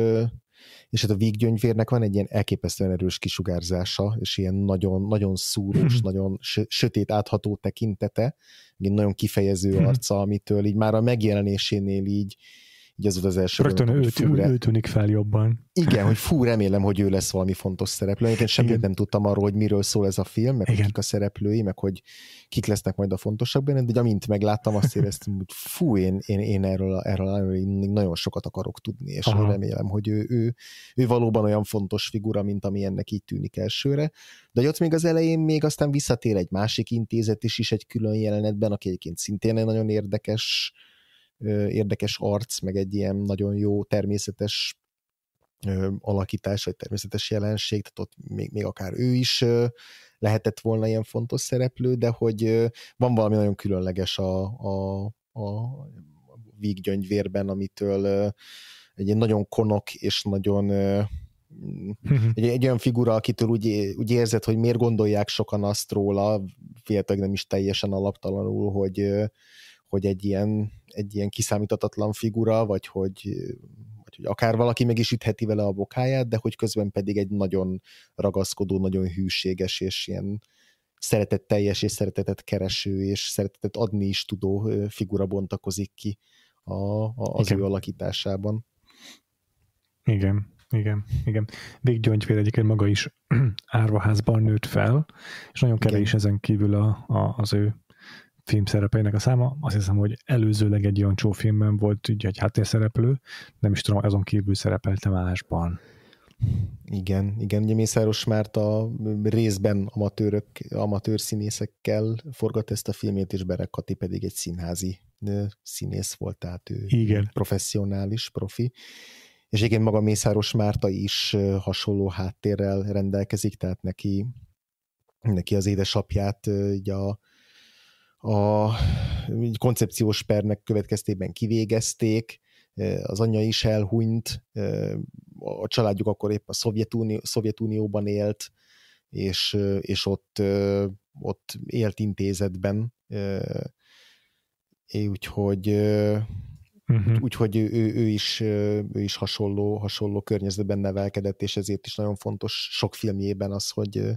és hát a véggyöngyvérnek van egy ilyen elképesztően erős kisugárzása, és ilyen nagyon, nagyon szúrós, mhm. nagyon sötét átható tekintete, egy nagyon kifejező mhm. arca, amitől így már a megjelenésénél így, így ez volt az első. Rögtön ő, fú, ő tűnik fel jobban. Igen, hogy fú, remélem, hogy ő lesz valami fontos szereplő. Én semmit Igen. nem tudtam arról, hogy miről szól ez a film, meg Igen. kik a szereplői, meg hogy kik lesznek majd a fontosak benne, de amint megláttam, azt éreztem, hogy fú, én, én, én erről, erről, erről nagyon sokat akarok tudni, és Aha. remélem, hogy ő, ő, ő valóban olyan fontos figura, mint ami ennek így tűnik elsőre. De ott még az elején még aztán visszatér egy másik intézet is, is egy külön jelenetben, aki egyébként szintén egy nagyon érdekes érdekes arc, meg egy ilyen nagyon jó természetes alakítás, vagy természetes jelenség, tehát ott még, még akár ő is lehetett volna ilyen fontos szereplő, de hogy van valami nagyon különleges a, a, a víggyöngyvérben, amitől egy nagyon konok és nagyon egy, egy olyan figura, akitől úgy, úgy érzed, hogy miért gondolják sokan azt róla, féltek nem is teljesen alaptalanul, hogy, hogy egy ilyen, egy ilyen kiszámítatatlan figura, vagy hogy, vagy hogy akár valaki meg is ütheti vele a bokáját, de hogy közben pedig egy nagyon ragaszkodó, nagyon hűséges és ilyen szeretetteljes és szeretetet kereső és szeretetet adni is tudó figura bontakozik ki a, a, az igen. ő alakításában. Igen, igen, igen. Vég Gyöngyvér egyébként maga is árvaházban nőtt fel, és nagyon kevés igen. ezen kívül a, a, az ő film szerepeinek a száma. Azt hiszem, hogy előzőleg egy olyan csófilmben volt ugye, egy háttérszereplő, nem is tudom, azon kívül szerepelte másban. Igen, igen, ugye Mészáros Márt a részben amatőrök, amatőr színészekkel forgat ezt a filmét, és Berek Kati pedig egy színházi színész volt, tehát ő igen. professzionális, profi. És igen, maga Mészáros Márta is hasonló háttérrel rendelkezik, tehát neki, neki az édesapját ugye a a koncepciós pernek következtében kivégezték, az anyja is elhunyt, a családjuk akkor épp a Szovjetunió, Szovjetunióban élt, és, és ott, ott élt intézetben, úgyhogy uh-huh. úgyhogy ő, ő, ő, is, ő is hasonló, hasonló környezetben nevelkedett, és ezért is nagyon fontos sok filmjében az, hogy,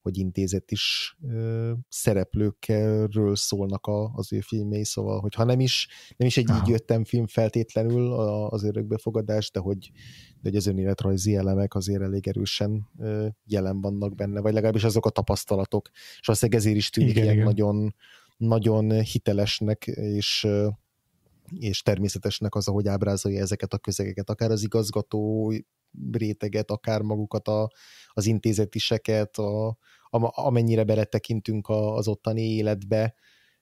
hogy intézet is ö, szereplőkről szólnak a, az ő filmjei, szóval, hogy ha nem is, nem is egy Aha. így jöttem film feltétlenül a, az örökbefogadás, de hogy, de hogy az önéletrajzi elemek azért elég erősen ö, jelen vannak benne, vagy legalábbis azok a tapasztalatok, és valószínűleg ezért is tűnik igen, ilyen igen. nagyon nagyon hitelesnek, és és természetesnek az, ahogy ábrázolja ezeket a közegeket, akár az igazgató réteget, akár magukat a, az intézetiseket, a, a, amennyire beletekintünk a, az ottani életbe,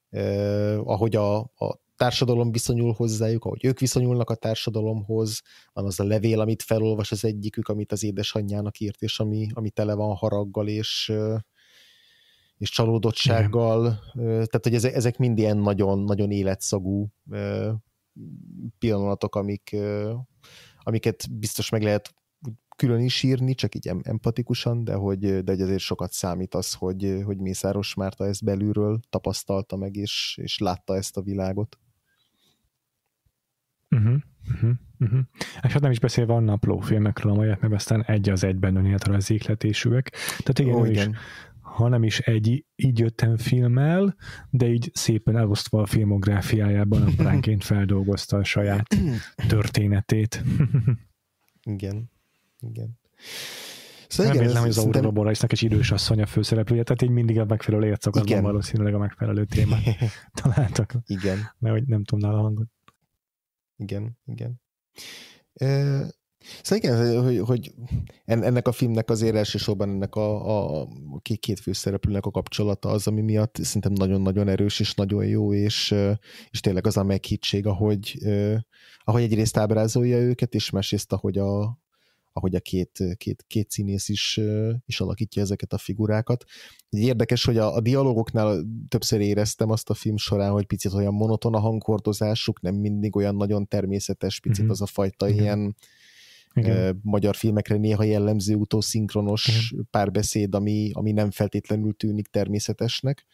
eh, ahogy a, a társadalom viszonyul hozzájuk, ahogy ők viszonyulnak a társadalomhoz, van az a levél, amit felolvas az egyikük, amit az édesanyjának írt, és ami, ami tele van haraggal és, és csalódottsággal, Igen. tehát hogy ezek, mind ilyen nagyon, nagyon életszagú pillanatok, amik, amiket biztos meg lehet külön is írni, csak így empatikusan, de hogy, de hogy azért sokat számít az, hogy, hogy Mészáros Márta ezt belülről tapasztalta meg, és, és látta ezt a világot. Uh-huh, uh-huh, És hát nem is beszélve a naplófilmekről a maját, mert aztán egy az egyben önéltre az ihletésűek. Tehát igen, Ó, igen. Is ha nem is egy így jöttem filmmel, de így szépen elosztva a filmográfiájában apránként feldolgozta a saját történetét. igen, igen. Szóval nem értem, hogy az Aurora szerintem... egy idős asszony a főszereplője, tehát így mindig a megfelelő érszakaszban igen. valószínűleg a megfelelő témát találtak. Igen. Mert hogy nem tudnál a hangot. Igen, igen. Szóval igen, hogy, hogy ennek a filmnek azért elsősorban ennek a, a, a két főszereplőnek a kapcsolata az, ami miatt szerintem nagyon-nagyon erős és nagyon jó, és, és tényleg az a meghittség, ahogy, ahogy egyrészt ábrázolja őket, és másrészt ahogy a, ahogy a két, két, két színész is, is alakítja ezeket a figurákat. Érdekes, hogy a, a dialogoknál többször éreztem azt a film során, hogy picit olyan monoton a hangkordozásuk, nem mindig olyan nagyon természetes, picit mm-hmm. az a fajta mm-hmm. ilyen igen. magyar filmekre néha jellemző utószinkronos Igen. párbeszéd, ami, ami nem feltétlenül tűnik természetesnek.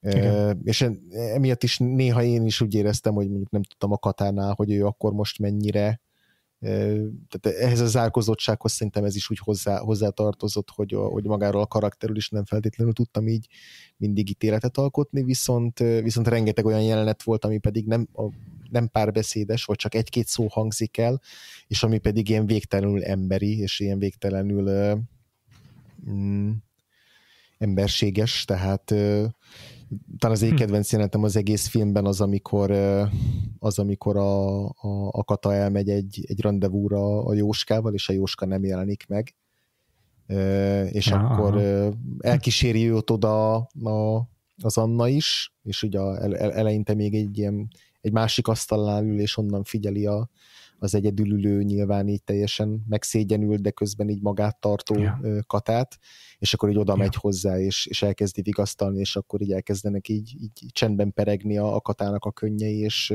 Igen. És emiatt is néha én is úgy éreztem, hogy mondjuk nem tudtam a Katánál, hogy ő akkor most mennyire tehát ehhez a zárkozottsághoz szerintem ez is úgy hozzá, hozzátartozott, hogy, a, hogy magáról a karakterről is nem feltétlenül tudtam így mindig ítéletet alkotni, viszont, viszont rengeteg olyan jelenet volt, ami pedig nem a nem párbeszédes, vagy csak egy-két szó hangzik el, és ami pedig ilyen végtelenül emberi, és ilyen végtelenül ö, mm, emberséges, tehát ö, talán az egyik hm. kedvenc jelentem az egész filmben az, amikor, az, amikor a, a, a Kata elmegy egy, egy rendezvúra a Jóskával, és a Jóska nem jelenik meg. És ja, akkor aha. elkíséri őt oda a, az Anna is, és ugye eleinte még egy ilyen egy másik asztalnál ül, és onnan figyeli a, az egyedülülő nyilván így teljesen megszégyenül, de közben így magát tartó yeah. katát, és akkor így oda megy yeah. hozzá, és, és elkezdi vigasztalni, és akkor így elkezdenek így, így csendben peregni a, a katának a könnyei, és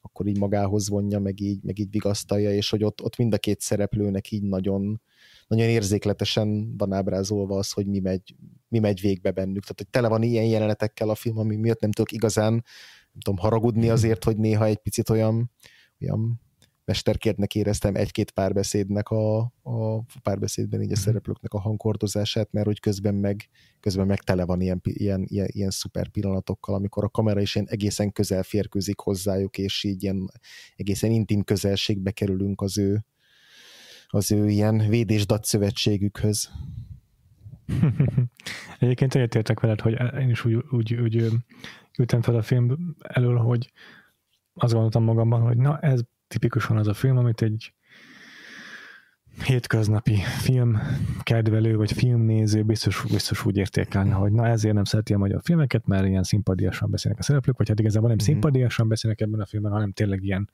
akkor így magához vonja, meg így, meg így vigasztalja, és hogy ott, ott mind a két szereplőnek így nagyon, nagyon érzékletesen van ábrázolva az, hogy mi megy, mi megy végbe bennük. Tehát, hogy tele van ilyen jelenetekkel a film, ami miatt nem tudok igazán tudom, haragudni mhm. azért, hogy néha egy picit olyan, olyan mesterkértnek éreztem egy-két párbeszédnek a, a párbeszédben így a mhm. szereplőknek a hangkordozását, mert hogy közben meg, közben meg tele van ilyen, ilyen, ilyen, ilyen szuper pillanatokkal, amikor a kamera is ilyen egészen közel férkőzik hozzájuk, és így ilyen egészen intim közelségbe kerülünk az ő, az ő ilyen szövetségükhöz. Egyébként egyetértek veled, hogy én is úgy, úgy, úgy ültem fel a film elől, hogy azt gondoltam magamban, hogy na ez tipikusan az a film, amit egy hétköznapi film kedvelő vagy filmnéző biztos, biztos úgy értékelne, hogy na ezért nem szereti a magyar filmeket, mert ilyen szimpadiasan beszélnek a szereplők, vagy hát igazából nem mm-hmm. szimpadiasan beszélnek ebben a filmben, hanem tényleg ilyen,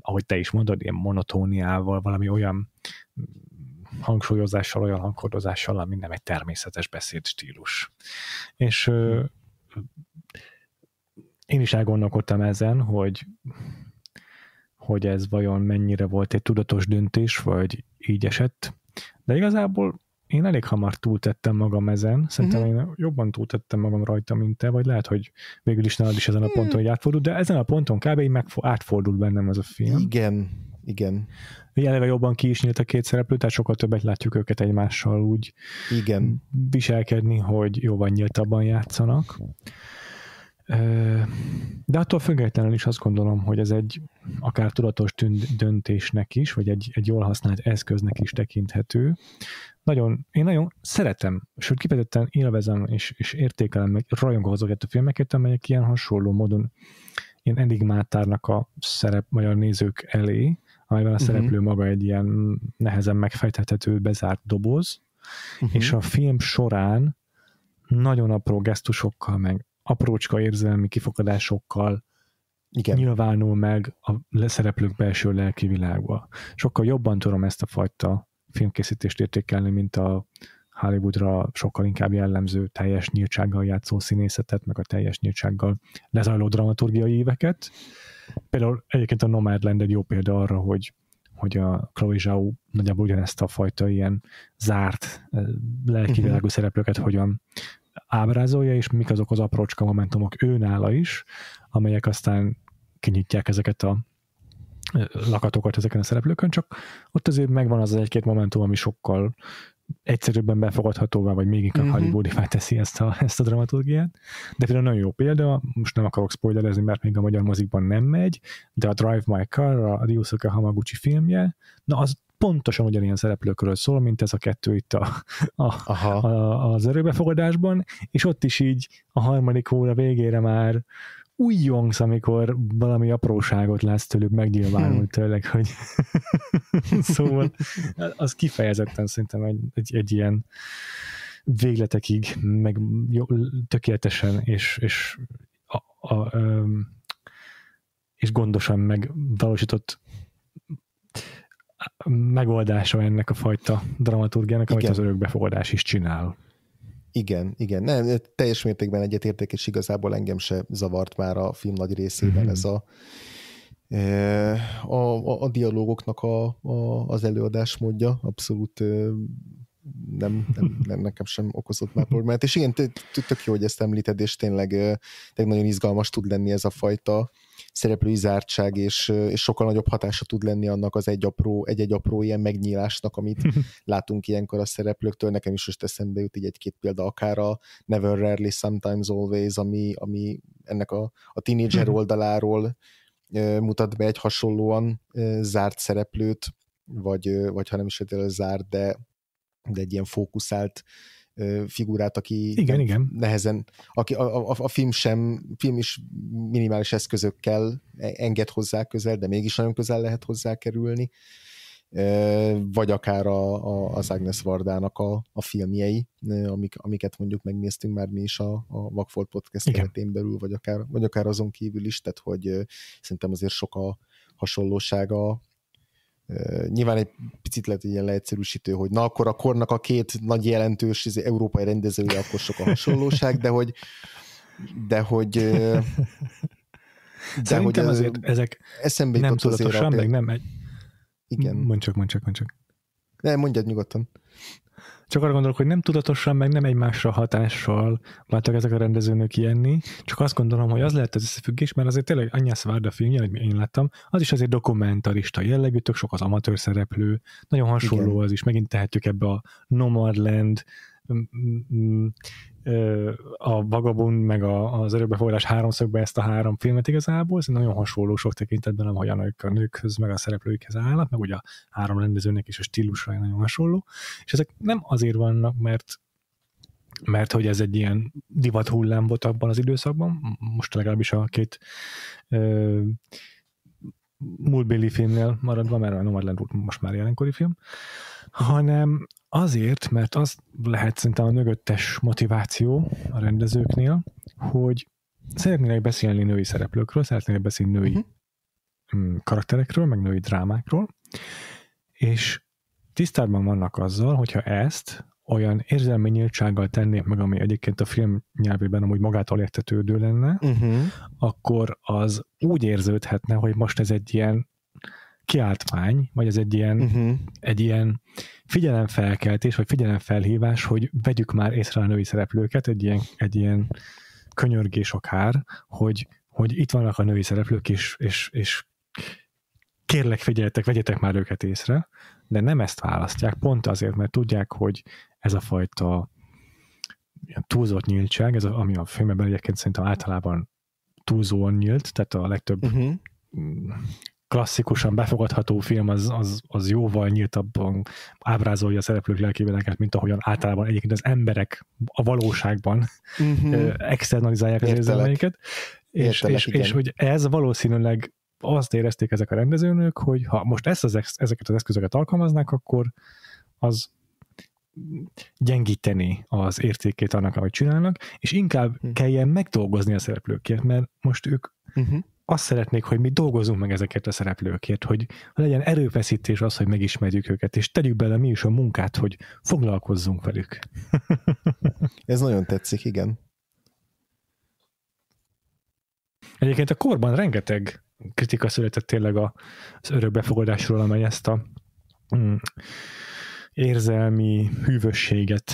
ahogy te is mondod, ilyen monotóniával, valami olyan hangsúlyozással, olyan hangkordozással, ami nem egy természetes beszédstílus. És ö, én is elgondolkodtam ezen, hogy hogy ez vajon mennyire volt egy tudatos döntés, vagy így esett. De igazából én elég hamar túltettem magam ezen, szerintem uh-huh. én jobban túltettem magam rajta, mint te, vagy lehet, hogy végül is nálad is ezen a hmm. ponton, hogy átfordult, de ezen a ponton kb. így meg bennem ez a film. Igen, igen eleve jobban ki is nyílt a két szereplő, tehát sokkal többet látjuk őket egymással úgy Igen. viselkedni, hogy jóval nyíltabban játszanak. De attól függetlenül is azt gondolom, hogy ez egy akár tudatos döntésnek is, vagy egy, egy jól használt eszköznek is tekinthető. Nagyon, én nagyon szeretem, sőt kifejezetten élvezem és, és értékelem, meg rajongok azokat a filmeket, amelyek ilyen hasonló módon ilyen eddig mátárnak a szerep, magyar a nézők elé, amelyben a mhm. szereplő uh-huh. maga egy ilyen nehezen megfejthethető, bezárt doboz, uh-huh. és a film során nagyon apró gesztusokkal, meg aprócska érzelmi kifogadásokkal igen. nyilvánul meg a leszereplők belső lelki világba. Sokkal jobban tudom ezt a fajta filmkészítést értékelni, mint a Hollywoodra sokkal inkább jellemző teljes nyíltsággal játszó színészetet, meg a teljes nyíltsággal lezajló dramaturgiai éveket. Például egyébként a Nomadland egy jó példa arra, hogy hogy a Chloe Zhao nagyjából ugyanezt a fajta ilyen zárt lelkivilágú uh-huh. szereplőket hogyan ábrázolja, és mik azok az aprócska momentumok ő nála is, amelyek aztán kinyitják ezeket a lakatokat ezeken a szereplőkön, csak ott azért megvan az egy-két momentum, ami sokkal egyszerűbben befogadhatóvá, vagy még inkább uh-huh. Mhm. Hollywoodivá teszi ezt a, ezt a dramaturgiát. De például nagyon jó példa, most nem akarok spoilerezni, mert még a magyar mozikban nem megy, de a Drive My Car, a Ryusuke Hamaguchi filmje, na az pontosan ugyanilyen szereplőkről szól, mint ez a kettő itt a, a, Aha. a, az erőbefogadásban, és ott is így a harmadik óra végére már újjongsz, amikor valami apróságot látsz tőlük megnyilvánul hm. tőleg, hogy szóval az kifejezetten szerintem egy, egy, egy ilyen végletekig, meg jó, tökéletesen és, és a, a, és gondosan megvalósított megoldása ennek a fajta dramaturgiának, amit az örökbefogadás is csinál. Igen, igen, nem, teljes mértékben egyetértek, és igazából engem se zavart már a film nagy részében mm-hmm. ez a, a, a, a dialógoknak a, a, az előadás módja, abszolút nem, nem, nem, nekem sem okozott már problémát. És igen, tök jó, hogy ezt említed, és tényleg, tényleg nagyon izgalmas tud lenni ez a fajta szereplői zártság, és, és sokkal nagyobb hatása tud lenni annak az egy apró, egy-egy apró ilyen megnyílásnak, amit látunk ilyenkor a szereplőktől. Nekem is most eszembe jut így egy-két példa, akár a Never Rarely, Sometimes Always, ami, ami ennek a, a teenager mhm. oldaláról mutat be egy hasonlóan zárt szereplőt, vagy, vagy ha nem is feltétlenül zárt, de, de egy ilyen fókuszált uh, figurát, aki igen, igen. nehezen, aki a, a, a film sem, film is minimális eszközökkel e, enged hozzá közel, de mégis nagyon közel lehet hozzá kerülni, vagy akár a, a, az Agnes Vardának a, a filmjei, amik, amiket mondjuk megnéztünk már mi is a, a Vagfolt Podcast igen. keretén belül, vagy akár, vagy akár azon kívül is, tehát hogy szerintem azért sok a hasonlósága Nyilván egy picit lehet ilyen leegyszerűsítő, hogy na akkor a kornak a két nagy jelentős az izé, európai rendezője, akkor sok a hasonlóság, de hogy de hogy de Szerintem hogy azért ezek eszembe nem tudatosan, meg nem egy igen. Mondj csak, mondj csak, mondj csak. Ne, mondjad nyugodtan. Csak arra gondolok, hogy nem tudatosan, meg nem egymásra hatással váltak ezek a rendezőnök ilyenni, csak azt gondolom, hogy az lehet az összefüggés, mert azért tényleg Anyász Várda filmje, amit én láttam, az is azért dokumentarista jellegű, tök sok az amatőr szereplő, nagyon hasonló Igen. az is, megint tehetjük ebbe a Nomadland mm, mm, mm, a Vagabond meg a, az erőbeforrás háromszögbe ezt a három filmet igazából, ez nagyon hasonló sok tekintetben, ahogy ők a nőkhöz, meg a szereplőikhez állnak, meg ugye a három rendezőnek is a stílusra nagyon hasonló, és ezek nem azért vannak, mert mert hogy ez egy ilyen divat hullám volt abban az időszakban, most legalábbis a két ö, múltbéli filmnél maradva, mert a Nomadland volt most már jelenkori film, hanem, Azért, mert az lehet szerintem a mögöttes motiváció a rendezőknél, hogy szeretnének beszélni női szereplőkről, szeretnének beszélni női uh-huh. karakterekről, meg női drámákról, és tisztában vannak azzal, hogyha ezt olyan érzelmi nyíltsággal tennék meg, ami egyébként a film nyelvében amúgy magától értetődő lenne, uh-huh. akkor az úgy érződhetne, hogy most ez egy ilyen kiáltvány, vagy ez egy ilyen, uh-huh. egy ilyen figyelemfelkeltés, vagy figyelemfelhívás, hogy vegyük már észre a női szereplőket, egy ilyen, egy ilyen könyörgés akár, hogy, hogy itt vannak a női szereplők, és, és, és kérlek figyeljetek, vegyetek már őket észre, de nem ezt választják, pont azért, mert tudják, hogy ez a fajta túlzott nyíltság, ez a, ami a filmben egyébként szerintem általában túlzóan nyílt, tehát a legtöbb uh-huh klasszikusan befogadható film az, az, az jóval nyíltabban ábrázolja a szereplők lelkivilágát, mint ahogyan általában egyébként az emberek a valóságban uh-huh. externalizálják az érzelmeiket. És, és, és hogy ez valószínűleg azt érezték ezek a rendezőnök, hogy ha most ezt az, ezeket az eszközöket alkalmaznák, akkor az gyengíteni az értékét annak, amit csinálnak, és inkább hm. kelljen megdolgozni a szereplőkért, mert most ők uh-huh azt szeretnék, hogy mi dolgozunk meg ezeket a szereplőkért, hogy legyen erőfeszítés az, hogy megismerjük őket, és tegyük bele mi is a munkát, hogy foglalkozzunk velük. Ez nagyon tetszik, igen. Egyébként a korban rengeteg kritika született tényleg az örökbefogadásról, amely ezt a mm, érzelmi hűvösséget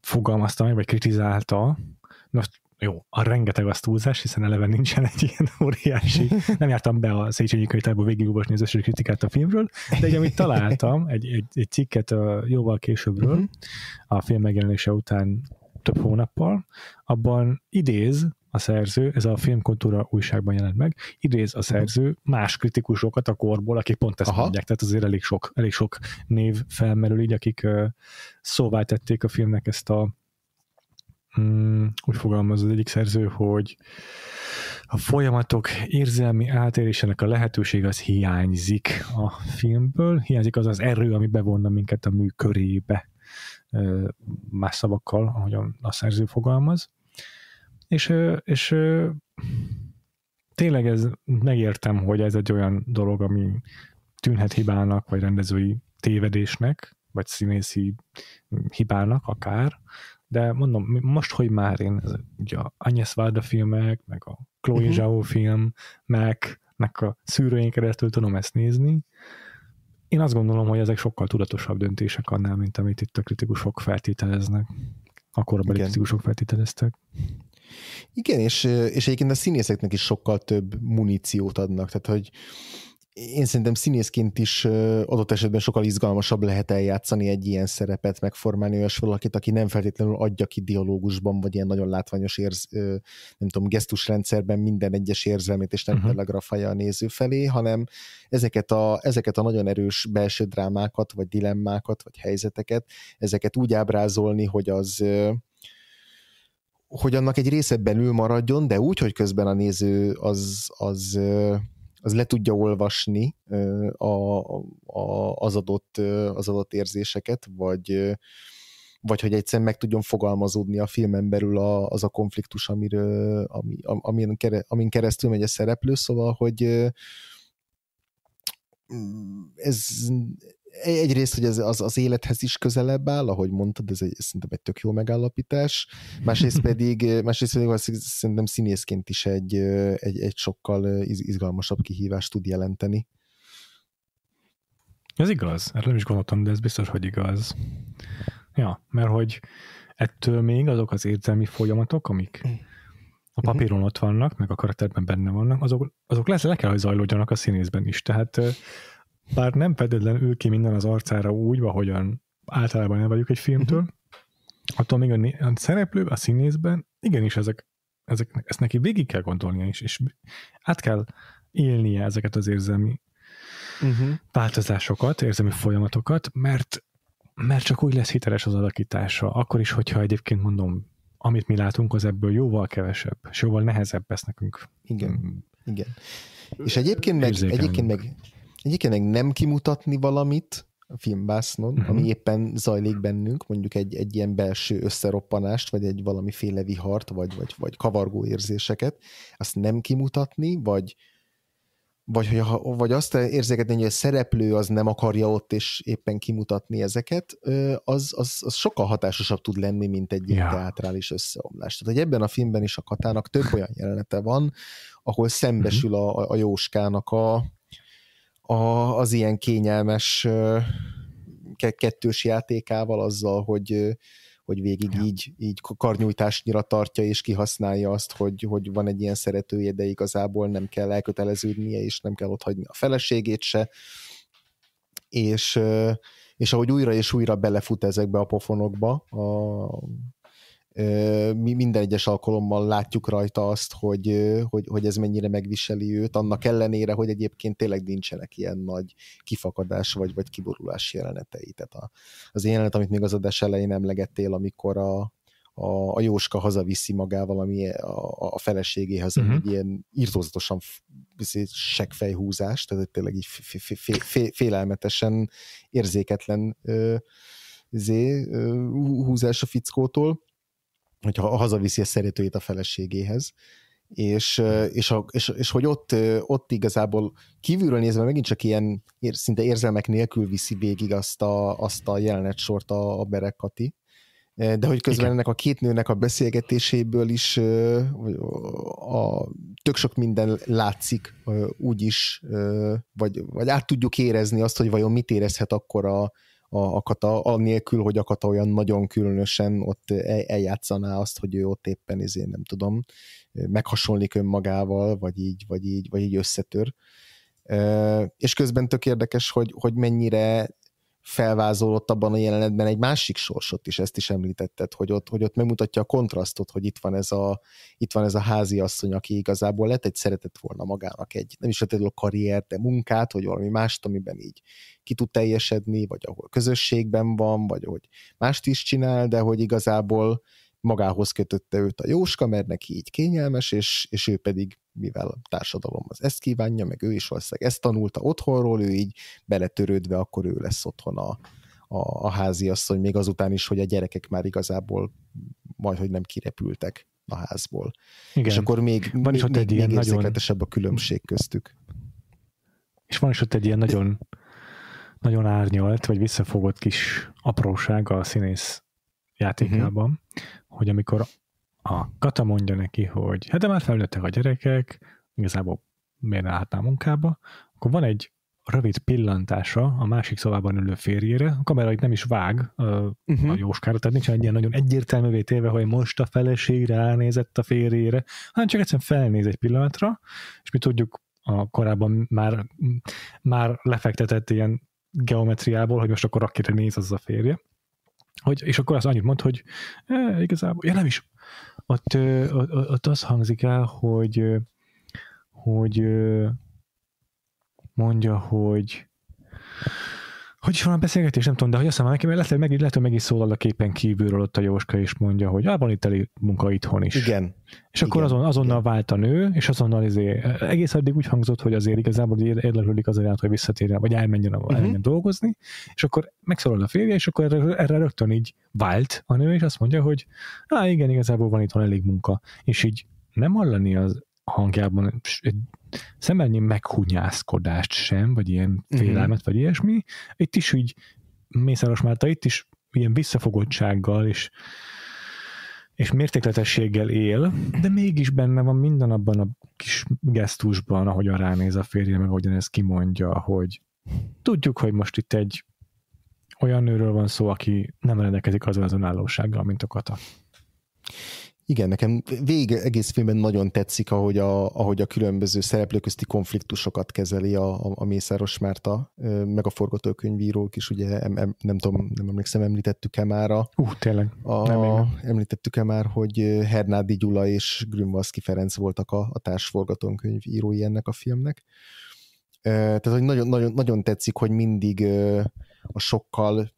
fogalmazta meg, vagy kritizálta. Most jó, a rengeteg az túlzás, hiszen eleve nincsen egy ilyen óriási, nem jártam be a Széchenyi könyvtárba végigolvasni az összes kritikát a filmről, de egy, amit találtam, egy, egy, egy cikket a, jóval későbbről, uh-huh. a film megjelenése után több hónappal, abban idéz a szerző, ez a filmkultúra újságban jelent meg, idéz a mhm. szerző más kritikusokat a korból, akik pont ezt Aha. mondják, tehát azért elég sok, elég sok név felmerül így, akik uh, szóvá tették a filmnek ezt a Mm, úgy fogalmaz az egyik szerző, hogy a folyamatok érzelmi átérésének a lehetőség az hiányzik a filmből, hiányzik az az erő, ami bevonna minket a mű körébe, más szavakkal, ahogy a szerző fogalmaz. És, és tényleg ez, megértem, hogy ez egy olyan dolog, ami tűnhet hibának, vagy rendezői tévedésnek, vagy színészi hibának akár, de mondom, most, hogy már én ez, ugye a Agnes Varda filmek, meg a Chloe uh-huh. Zhao filmek, meg a szűrőjén keresztül tudom ezt nézni, én azt gondolom, hogy ezek sokkal tudatosabb döntések annál, mint amit itt a kritikusok feltételeznek. Akkor a kritikusok feltételeztek. Igen, és, és egyébként a színészeknek is sokkal több muníciót adnak, tehát hogy én szerintem színészként is adott esetben sokkal izgalmasabb lehet eljátszani egy ilyen szerepet, megformálni olyas valakit, aki nem feltétlenül adja ki dialógusban, vagy ilyen nagyon látványos érz, nem tudom, gesztusrendszerben minden egyes érzelmét, és nem uh-huh. Mhm. telegrafálja a néző felé, hanem ezeket a, ezeket a nagyon erős belső drámákat, vagy dilemmákat, vagy helyzeteket, ezeket úgy ábrázolni, hogy az hogy annak egy része belül maradjon, de úgy, hogy közben a néző az, az az le tudja olvasni a, a, az, adott, az adott érzéseket, vagy, vagy hogy egyszerűen meg tudjon fogalmazódni a filmen belül a, az a konfliktus, amiről, ami, amin, amin keresztül megy a szereplő, szóval, hogy mm, ez egyrészt, hogy ez az, az élethez is közelebb áll, ahogy mondtad, ez egy, szerintem egy tök jó megállapítás, másrészt pedig, másrészt pedig szerintem színészként is egy, egy, egy sokkal izgalmasabb kihívást tud jelenteni. Ez igaz, erre nem is gondoltam, de ez biztos, hogy igaz. Ja, mert hogy ettől még azok az érzelmi folyamatok, amik mm. a mhm. papíron ott vannak, meg a karakterben benne vannak, azok, azok lesz, le kell, hogy zajlódjanak a színészben is. Tehát bár nem fedetlen ül ki minden az arcára úgy, ahogyan általában nem vagyok egy filmtől, uh-huh. attól még a, né- a szereplő, a színészben, igenis ezek, ezek, ezt neki végig kell gondolnia is, és át kell élnie ezeket az érzelmi uh-huh. változásokat, érzelmi folyamatokat, mert mert csak úgy lesz hiteles az alakítása, akkor is, hogyha egyébként mondom, amit mi látunk, az ebből jóval kevesebb, és jóval nehezebb lesz nekünk. Igen, mm. igen. És egyébként meg, egyébként meg egyébként meg nem kimutatni valamit a filmbásznon, uh-huh. ami mhm. éppen zajlik bennünk, mondjuk egy, egy ilyen belső összeroppanást, vagy egy valamiféle vihart, vagy, vagy, vagy kavargó érzéseket, azt nem kimutatni, vagy, vagy, hogy, vagy azt érzékelni, hogy a szereplő az nem akarja ott és éppen kimutatni ezeket, az, az, az sokkal hatásosabb tud lenni, mint egy yeah. teátrális összeomlás. Tehát, hogy ebben a filmben is a Katának több olyan jelenete van, ahol szembesül mhm. a, a Jóskának a, a, az ilyen kényelmes kettős játékával, azzal, hogy, hogy végig ja. így, így karnyújtásnyira tartja és kihasználja azt, hogy, hogy van egy ilyen szeretője, de igazából nem kell elköteleződnie, és nem kell ott hagyni a feleségét se. És, és ahogy újra és újra belefut ezekbe a pofonokba, a, mi minden egyes alkalommal látjuk rajta azt, hogy, hogy, hogy ez mennyire megviseli őt, annak ellenére, hogy egyébként tényleg nincsenek ilyen nagy kifakadás vagy, vagy kiborulás jelenetei. Tehát a, az jelenet, amit még az adás elején emlegettél, amikor a, a, a Jóska hazaviszi magával ami a, a feleségéhez uh-huh. egy mhm. ilyen írtózatosan izé, seggfejhúzás, tehát tényleg így félelmetesen érzéketlen ö, zé, húzás a fickótól hogyha hazaviszi a szeretőjét a feleségéhez, és, és, a, és, és hogy ott, ott igazából kívülről nézve megint csak ilyen szinte érzelmek nélkül viszi végig azt a, azt a jelenetsort a, a Berekati, de hogy közben Igen. ennek a két nőnek a beszélgetéséből is a, a, tök sok minden látszik úgy is, vagy, vagy át tudjuk érezni azt, hogy vajon mit érezhet akkor a, a, a Kata, annélkül, hogy a Kata olyan nagyon különösen ott el, eljátszaná azt, hogy ő ott éppen ezért nem tudom, meghasonlik önmagával, vagy így, vagy így, vagy így összetör. És közben tök érdekes, hogy, hogy mennyire felvázolott abban a jelenetben egy másik sorsot is, ezt is említetted, hogy ott, hogy ott megmutatja a kontrasztot, hogy itt van, ez a, itt van ez a házi asszony, aki igazából lett egy szeretett volna magának egy, nem is a karrier, de munkát, vagy valami mást, amiben így ki tud teljesedni, vagy ahol közösségben van, vagy hogy mást is csinál, de hogy igazából magához kötötte őt a Jóska, mert neki így kényelmes, és, és ő pedig, mivel a társadalom az ezt kívánja, meg ő is valószínűleg ezt tanulta otthonról, ő így beletörődve, akkor ő lesz otthon a, a, a háziasszony, még azután is, hogy a gyerekek már igazából majd, hogy nem kirepültek a házból. Igen. És akkor még, van is ott még, egy ilyen még érzékletesebb nagyon... a különbség köztük. És van is ott egy ilyen nagyon, nagyon árnyalt, vagy visszafogott kis apróság a színész mhm. játékában, uh-huh hogy amikor a Kata mondja neki, hogy hát de már felnőttek a gyerekek, igazából miért ne állhatná munkába, akkor van egy rövid pillantása a másik szobában ülő férjére, a kamera itt nem is vág uh-huh. Mhm. a Jóskára, tehát nincs egy ilyen nagyon egyértelművé téve, hogy most a feleség ránézett a férjére, hanem csak egyszerűen felnéz egy pillanatra, és mi tudjuk a korábban már, már lefektetett ilyen geometriából, hogy most akkor akire néz az a férje hogy, és akkor az annyit mond, hogy e, igazából, ja nem is, ott, ott, ott az hangzik el, hogy, hogy mondja, hogy hogy is van a beszélgetés, nem tudom, de hogy azt mondom mert lehet, hogy lehet, hogy meg is szólal a képen kívülről ott a Jóska, és mondja, hogy ah, van itt elég munka itthon is. Igen. És akkor igen, azon, azonnal igen. vált a nő, és azonnal izé, egész addig úgy hangzott, hogy azért igazából érdeklődik az iránt, hogy visszatérjen, vagy elmenjen, uh-huh. elmenjen dolgozni, és akkor megszólal a férje, és akkor erre, erre rögtön így vált a nő, és azt mondja, hogy ah, igen, igazából van itthon elég munka. És így nem hallani az hangjában szemelnyi meghunyászkodást sem, vagy ilyen mhm. félelmet, mm-hmm. vagy ilyesmi. Itt is úgy Mészáros Márta itt is ilyen visszafogottsággal és, és mértékletességgel él, de mégis benne van minden abban a kis gesztusban, ahogyan ránéz a férje, meg ahogyan ez kimondja, hogy tudjuk, hogy most itt egy olyan nőről van szó, aki nem rendelkezik azon az önállósággal, mint a Kata. Igen, nekem végig egész filmben nagyon tetszik, ahogy a, ahogy a különböző szereplőközti konfliktusokat kezeli a, a, a Mészáros Márta, meg a forgatókönyvírók is, ugye em, em, nem tudom, nem emlékszem, említettük-e már a... Ú, uh, tényleg. A, nem, nem. Említettük-e már, hogy Hernádi Gyula és Grünvaszki Ferenc voltak a, a társforgatókönyvírói ennek a filmnek. Tehát, hogy nagyon, nagyon, nagyon tetszik, hogy mindig a sokkal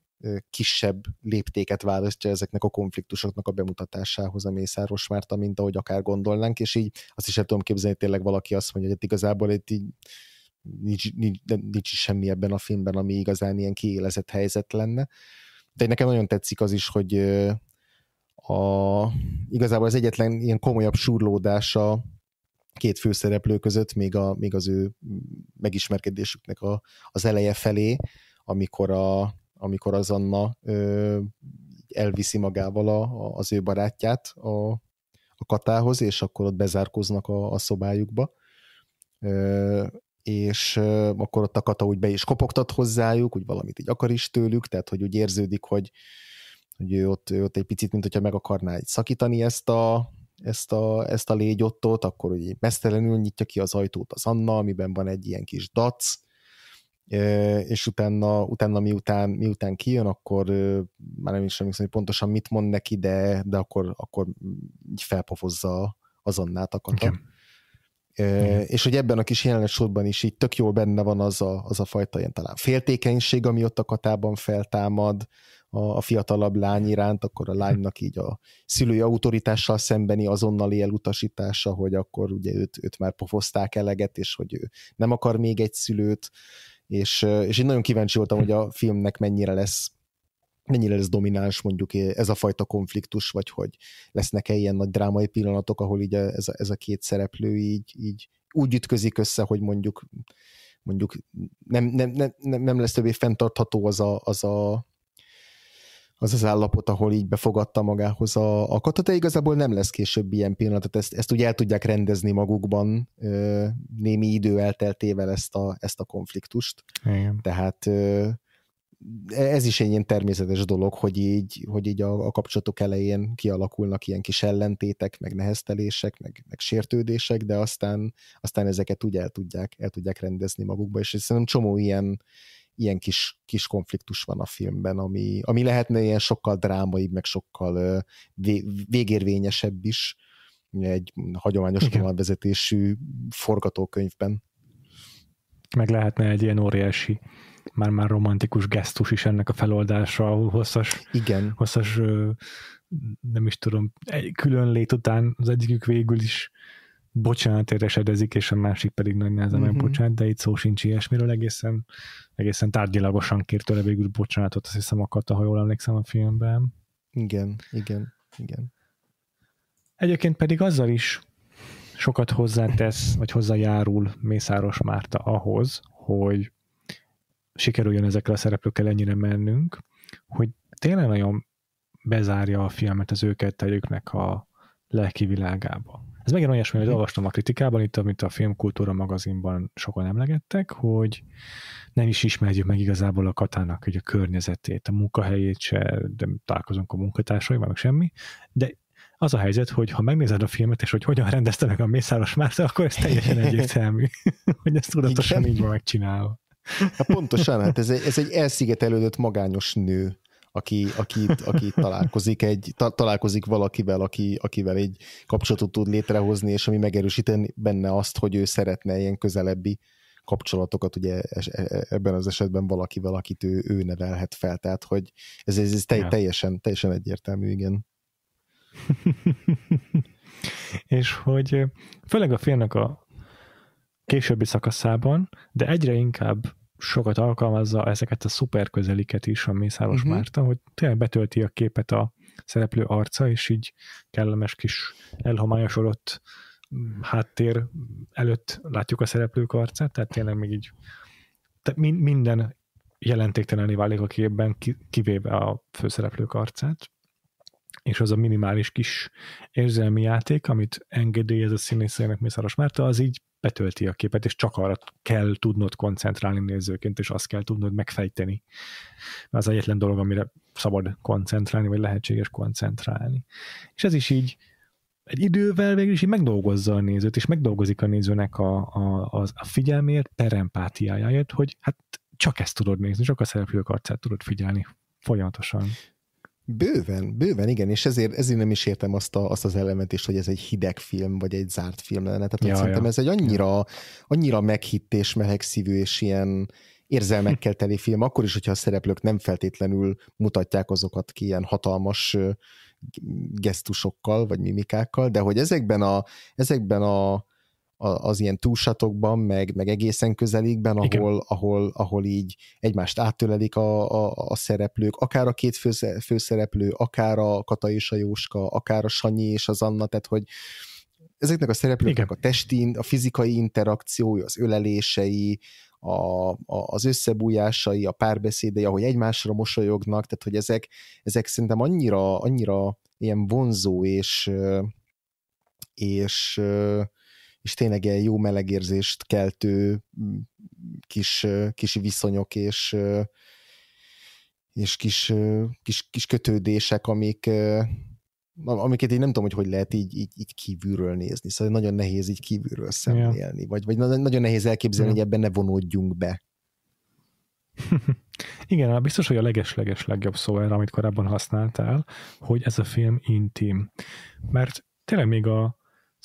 kisebb léptéket választja ezeknek a konfliktusoknak a bemutatásához a Mészáros Márta, mint ahogy akár gondolnánk, és így azt is el tudom képzelni, hogy tényleg valaki azt mondja, hogy hát igazából itt így nincs, nincs, nincs semmi ebben a filmben, ami igazán ilyen kiélezett helyzet lenne. De nekem nagyon tetszik az is, hogy a, igazából az egyetlen ilyen komolyabb súrlódása két főszereplő között, még, a, még az ő megismerkedésüknek a, az eleje felé, amikor a, amikor az Anna ö, elviszi magával a, a, az ő barátját a, a katához, és akkor ott bezárkoznak a, a szobájukba. Ö, és ö, akkor ott a kata úgy be is kopogtat hozzájuk, úgy valamit így akar is tőlük, tehát hogy úgy érződik, hogy, hogy ő ott, ő ott egy picit, mint hogyha meg akarná így szakítani ezt a, ezt a, ezt a légyottot, akkor ugye mesztelenül nyitja ki az ajtót az Anna, amiben van egy ilyen kis dac, és utána, utána miután, miután kijön, akkor már nem is emlékszem, hogy pontosan mit mond neki, de, de akkor, akkor így felpofozza az Annát akata. Igen. E, és hogy ebben a kis jelenet sorban is így tök jól benne van az a, az a fajta ilyen talán féltékenység, ami ott a katában feltámad, a, a fiatalabb lány iránt, akkor a lánynak így a szülői autoritással szembeni azonnali elutasítása, hogy akkor ugye őt, őt már pofozták eleget, és hogy ő nem akar még egy szülőt, és, és én nagyon kíváncsi voltam, hogy a filmnek mennyire lesz mennyire lesz domináns mondjuk ez a fajta konfliktus, vagy hogy lesznek-e ilyen nagy drámai pillanatok, ahol így ez, a, ez a két szereplő így, így úgy ütközik össze, hogy mondjuk mondjuk nem, nem, nem, nem lesz többé fenntartható az a, az a az az állapot, ahol így befogadta magához a, a kata, de igazából nem lesz később ilyen pillanat, ezt, ezt ugye el tudják rendezni magukban némi idő elteltével ezt a, ezt a konfliktust. Igen. Tehát ez is egy ilyen természetes dolog, hogy így, hogy így a, a kapcsolatok elején kialakulnak ilyen kis ellentétek, meg neheztelések, meg, meg sértődések, de aztán, aztán ezeket úgy el tudják, el tudják rendezni magukba, és szerintem csomó ilyen, ilyen kis, kis konfliktus van a filmben, ami, ami lehetne ilyen sokkal drámaibb, meg sokkal vé, végérvényesebb is egy hagyományos vezetésű forgatókönyvben. Meg lehetne egy ilyen óriási már-már romantikus gesztus is ennek a feloldásra, ahol hosszas, Igen. hosszas nem is tudom, egy külön lét után az egyikük végül is bocsánatért esedezik, és a másik pedig nagy nehezen uh-huh. bocsánat, de itt szó sincs ilyesmiről, egészen, egészen tárgyilagosan kért tőle végül bocsánatot, azt hiszem akarta, ha jól emlékszem a filmben. Igen, igen, igen. Egyébként pedig azzal is sokat hozzátesz, vagy hozzájárul Mészáros Márta ahhoz, hogy sikerüljön ezekre a szereplőkkel ennyire mennünk, hogy tényleg nagyon bezárja a filmet az őket tegyüknek a, lelki világába. Ez megint olyasmi, hogy mhm. olvastam a kritikában, itt, amit a Filmkultúra magazinban sokan emlegettek, hogy nem is ismerjük meg igazából a katának hogy a környezetét, a munkahelyét se, de találkozunk a munkatársaival, meg semmi, de az a helyzet, hogy ha megnézed a filmet, és hogy hogyan rendezte meg a Mészáros Márta, akkor ez teljesen egyértelmű, hogy ezt tudatosan Igen. így van megcsinálva. Hát pontosan, hát ez egy, ez egy elszigetelődött magányos nő aki, aki, aki találkozik, egy, ta, találkozik valakivel, aki, akivel egy kapcsolatot tud létrehozni, és ami megerősíteni benne azt, hogy ő szeretne ilyen közelebbi kapcsolatokat ugye e, e, ebben az esetben valakivel, akit ő, ő nevelhet fel, tehát hogy ez, ez, ez teljesen, teljesen egyértelmű, igen. és hogy főleg a félnek a későbbi szakaszában, de egyre inkább sokat alkalmazza ezeket a szuper közeliket is a Mészáros uh-huh. Mhm. Márta, hogy tényleg betölti a képet a szereplő arca, és így kellemes kis elhomályosodott mm, háttér előtt látjuk a szereplők arcát, tehát tényleg még így tehát minden jelentéktelené válik a képben, kivéve a főszereplők arcát, és az a minimális kis érzelmi játék, amit engedélyez a színészének Mészáros Márta, az így betölti a képet, és csak arra kell tudnod koncentrálni nézőként, és azt kell tudnod megfejteni. mert Az egyetlen dolog, amire szabad koncentrálni, vagy lehetséges koncentrálni. És ez is így egy idővel végül is így megdolgozza a nézőt, és megdolgozik a nézőnek a, a, a figyelmért, perempátiájáért, hogy hát csak ezt tudod nézni, csak a szereplők arcát tudod figyelni folyamatosan. Bőven, bőven, igen, és ezért, ezért nem is értem azt, a, azt az elemet is, hogy ez egy hideg film, vagy egy zárt film lenne. Tehát ja, szerintem ja. ez egy annyira, annyira meghitt és melegszívű, és ilyen érzelmekkel teli film, akkor is, hogyha a szereplők nem feltétlenül mutatják azokat ki ilyen hatalmas gesztusokkal, vagy mimikákkal, de hogy ezekben a, ezekben a az ilyen túlsatokban, meg, meg egészen közelikben, ahol, ahol, ahol így egymást áttölelik a, a, a szereplők, akár a két fő, főszereplő, akár a Kata és a Jóska, akár a Sanyi és az Anna, tehát hogy ezeknek a szereplőknek Igen. a testi, a fizikai interakciója, az ölelései, a, a, az összebújásai, a párbeszédei, ahogy egymásra mosolyognak, tehát hogy ezek, ezek szerintem annyira, annyira ilyen vonzó és és és tényleg ilyen jó melegérzést keltő mm, kis, kis viszonyok és, és kis, kis, kis kötődések, amik, amiket én nem tudom, hogy hogy lehet így, így, így kívülről nézni, szóval nagyon nehéz így kívülről szemlélni, yeah. vagy, vagy nagyon nehéz elképzelni, yeah. hogy ebben ne vonódjunk be. Igen, hát biztos, hogy a legesleges legjobb szó erre, amit korábban használtál, hogy ez a film intim. Mert tényleg még a,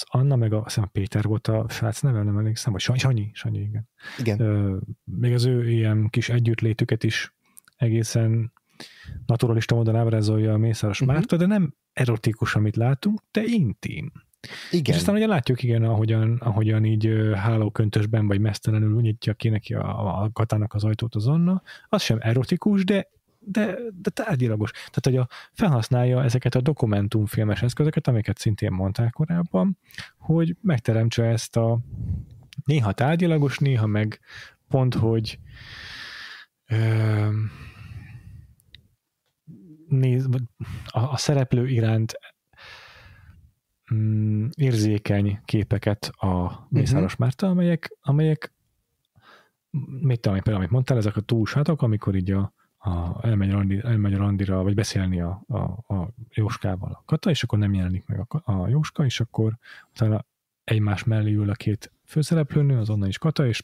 az Anna meg a, a Péter volt a srác neve, nem emlékszem, vagy Sanyi, Sanyi, igen. igen. Ö, még az ő ilyen kis együttlétüket is egészen naturalista módon ábrázolja a Mészáros uh-huh. Márta, de nem erotikus, amit látunk, de intim. Igen. És aztán ugye látjuk, igen, ahogyan, ahogyan így hálóköntösben vagy mesztelenül nyitja ki neki a, a katának az ajtót az Anna, az sem erotikus, de de, de tárgyilagos. Tehát, hogy a, felhasználja ezeket a dokumentumfilmes eszközöket, amiket szintén mondták korábban, hogy megteremtse ezt a néha tárgyilagos, néha meg pont, hogy ö, néz, a, a szereplő iránt mm, érzékeny képeket a mhm. Mészáros uh-huh. Márta, amelyek, amelyek mit tudom, például, amit mondtál, ezek a túlsátok, amikor így a a, elmegy, randi, elmegy a randira, vagy beszélni a, a, a Jóskával a Kata, és akkor nem jelenik meg a, a Jóska, és akkor utána egymás mellé ül a két főszereplőnő, az onnan is Kata, és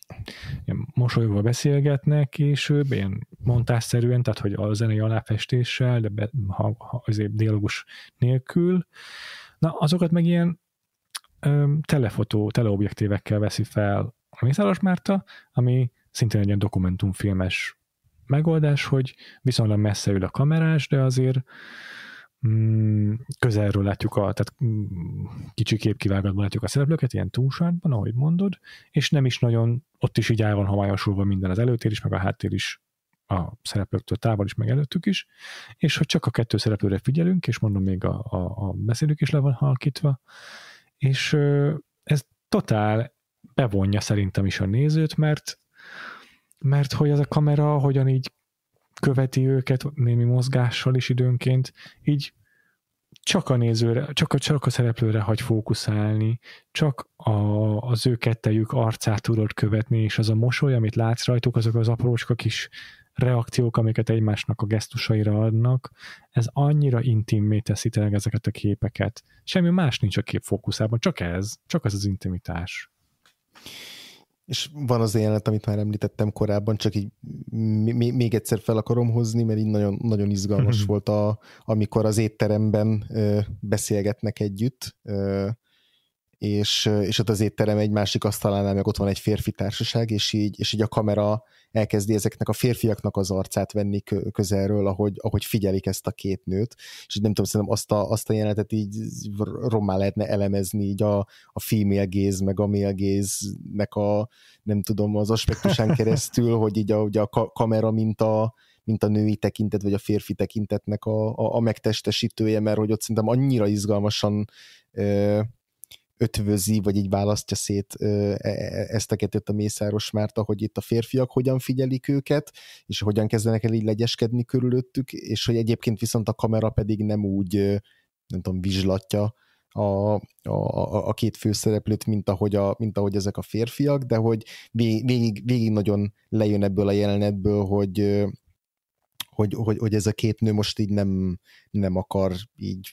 ilyen mosolyogva beszélgetnek később, ilyen montásszerűen, tehát hogy a zenei aláfestéssel, de be, ha, ha azért dialogus nélkül. Na, azokat meg ilyen ö, telefotó, teleobjektívekkel veszi fel a Mészáros Márta, ami szintén egy ilyen dokumentumfilmes megoldás, hogy viszonylag messze ül a kamerás, de azért mm, közelről látjuk a, tehát mm, kicsi képkivágatban látjuk a szereplőket, ilyen túlságban, ahogy mondod, és nem is nagyon, ott is így el van homályosulva minden az előtér is, meg a háttér is a szereplőktől távol is, meg előttük is, és hogy csak a kettő szereplőre figyelünk, és mondom, még a, a, a beszélők is le van halkítva, és ez totál bevonja szerintem is a nézőt, mert mert hogy az a kamera hogyan így követi őket némi mozgással is időnként, így csak a nézőre, csak a, csak a szereplőre hagy fókuszálni, csak a, az ő kettejük arcát tudod követni, és az a mosoly, amit látsz rajtuk, azok az aprócska kis reakciók, amiket egymásnak a gesztusaira adnak, ez annyira intimmé teszi tényleg ezeket a képeket. Semmi más nincs a kép fókuszában, csak ez, csak az az intimitás. És van az jelenet, amit már említettem korábban, csak így még egyszer fel akarom hozni, mert így nagyon, nagyon izgalmas mhm. volt, a, amikor az étteremben ö, beszélgetnek együtt, ö, és, és ott az étterem egy másik asztalánál meg ott van egy férfi társaság, és így, és így a kamera elkezdi ezeknek a férfiaknak az arcát venni közelről, ahogy, ahogy figyelik ezt a két nőt, és így nem tudom, szerintem azt a, azt a jelenetet így rommá lehetne elemezni így a, a female gaze, meg a male nek a, nem tudom, az aspektusán keresztül, hogy így a, ugye a ka- kamera mint a, mint a női tekintet, vagy a férfi tekintetnek a, a, a megtestesítője, mert hogy ott szerintem annyira izgalmasan ö, ötvözi, vagy így választja szét e, e, ezt a kettőt a Mészáros Márta, hogy itt a férfiak hogyan figyelik őket, és hogyan kezdenek el így legyeskedni körülöttük, és hogy egyébként viszont a kamera pedig nem úgy, nem tudom, vizslatja a, a, a két főszereplőt, mint ahogy, a, mint ahogy ezek a férfiak, de hogy végig, végig nagyon lejön ebből a jelenetből, hogy, hogy, hogy, hogy ez a két nő most így nem, nem akar így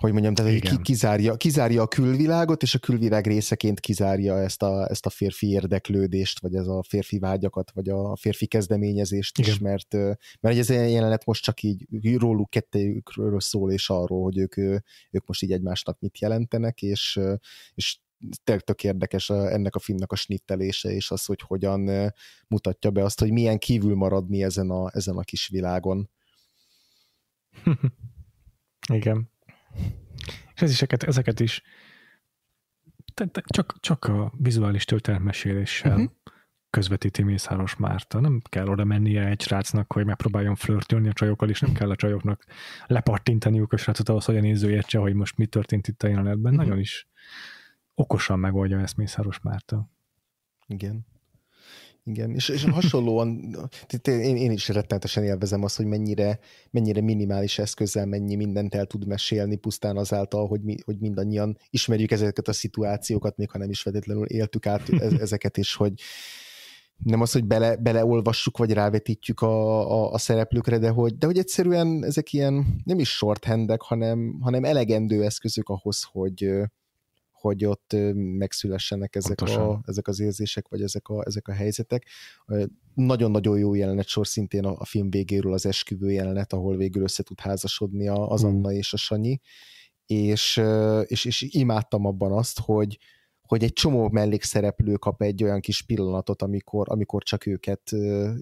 hogy mondjam, tehát Igen. hogy kizárja, kizárja a külvilágot, és a külvilág részeként kizárja ezt a, ezt a férfi érdeklődést, vagy ez a férfi vágyakat, vagy a férfi kezdeményezést Igen. is, mert, mert ez a jelenet most csak így róluk kettőkről szól, és arról, hogy ők, ők most így egymásnak mit jelentenek, és, és tök, tök érdekes a, ennek a filmnek a snittelése, és az, hogy hogyan mutatja be azt, hogy milyen kívül mi ezen a, ezen a kis világon. Igen. És ez is, ezeket, ezeket is tehát csak, csak a vizuális történetmeséléssel uh-huh. közvetíti Mészáros Márta. Nem kell oda mennie egy srácnak, hogy megpróbáljon flörtölni a csajokkal, és nem kell a csajoknak lepartintaniuk a srácot ahhoz, hogy a néző értse, hogy most mi történt itt a jelenetben. Uh-huh. Nagyon is okosan megoldja ezt Mészáros Márta. Igen. Igen, és, és hasonlóan, én, én is rettenetesen élvezem azt, hogy mennyire, mennyire minimális eszközzel mennyi mindent el tud mesélni, pusztán azáltal, hogy, mi, hogy mindannyian ismerjük ezeket a szituációkat, még ha nem is feltétlenül éltük át e, ezeket, és hogy nem az, hogy bele, beleolvassuk, vagy rávetítjük a, a, a szereplőkre, de hogy, de hogy egyszerűen ezek ilyen nem is shorthandek, hanem, hanem elegendő eszközök ahhoz, hogy, hogy ott megszülessenek ezek, a, ezek az érzések, vagy ezek a, ezek a helyzetek. Nagyon-nagyon jó jelenet sor szintén a, a film végéről az esküvő jelenet, ahol végül össze tud házasodni a, az hmm. Anna mm. és a Sanyi, és, és, és imádtam abban azt, hogy, hogy egy csomó mellékszereplő kap egy olyan kis pillanatot, amikor, amikor csak őket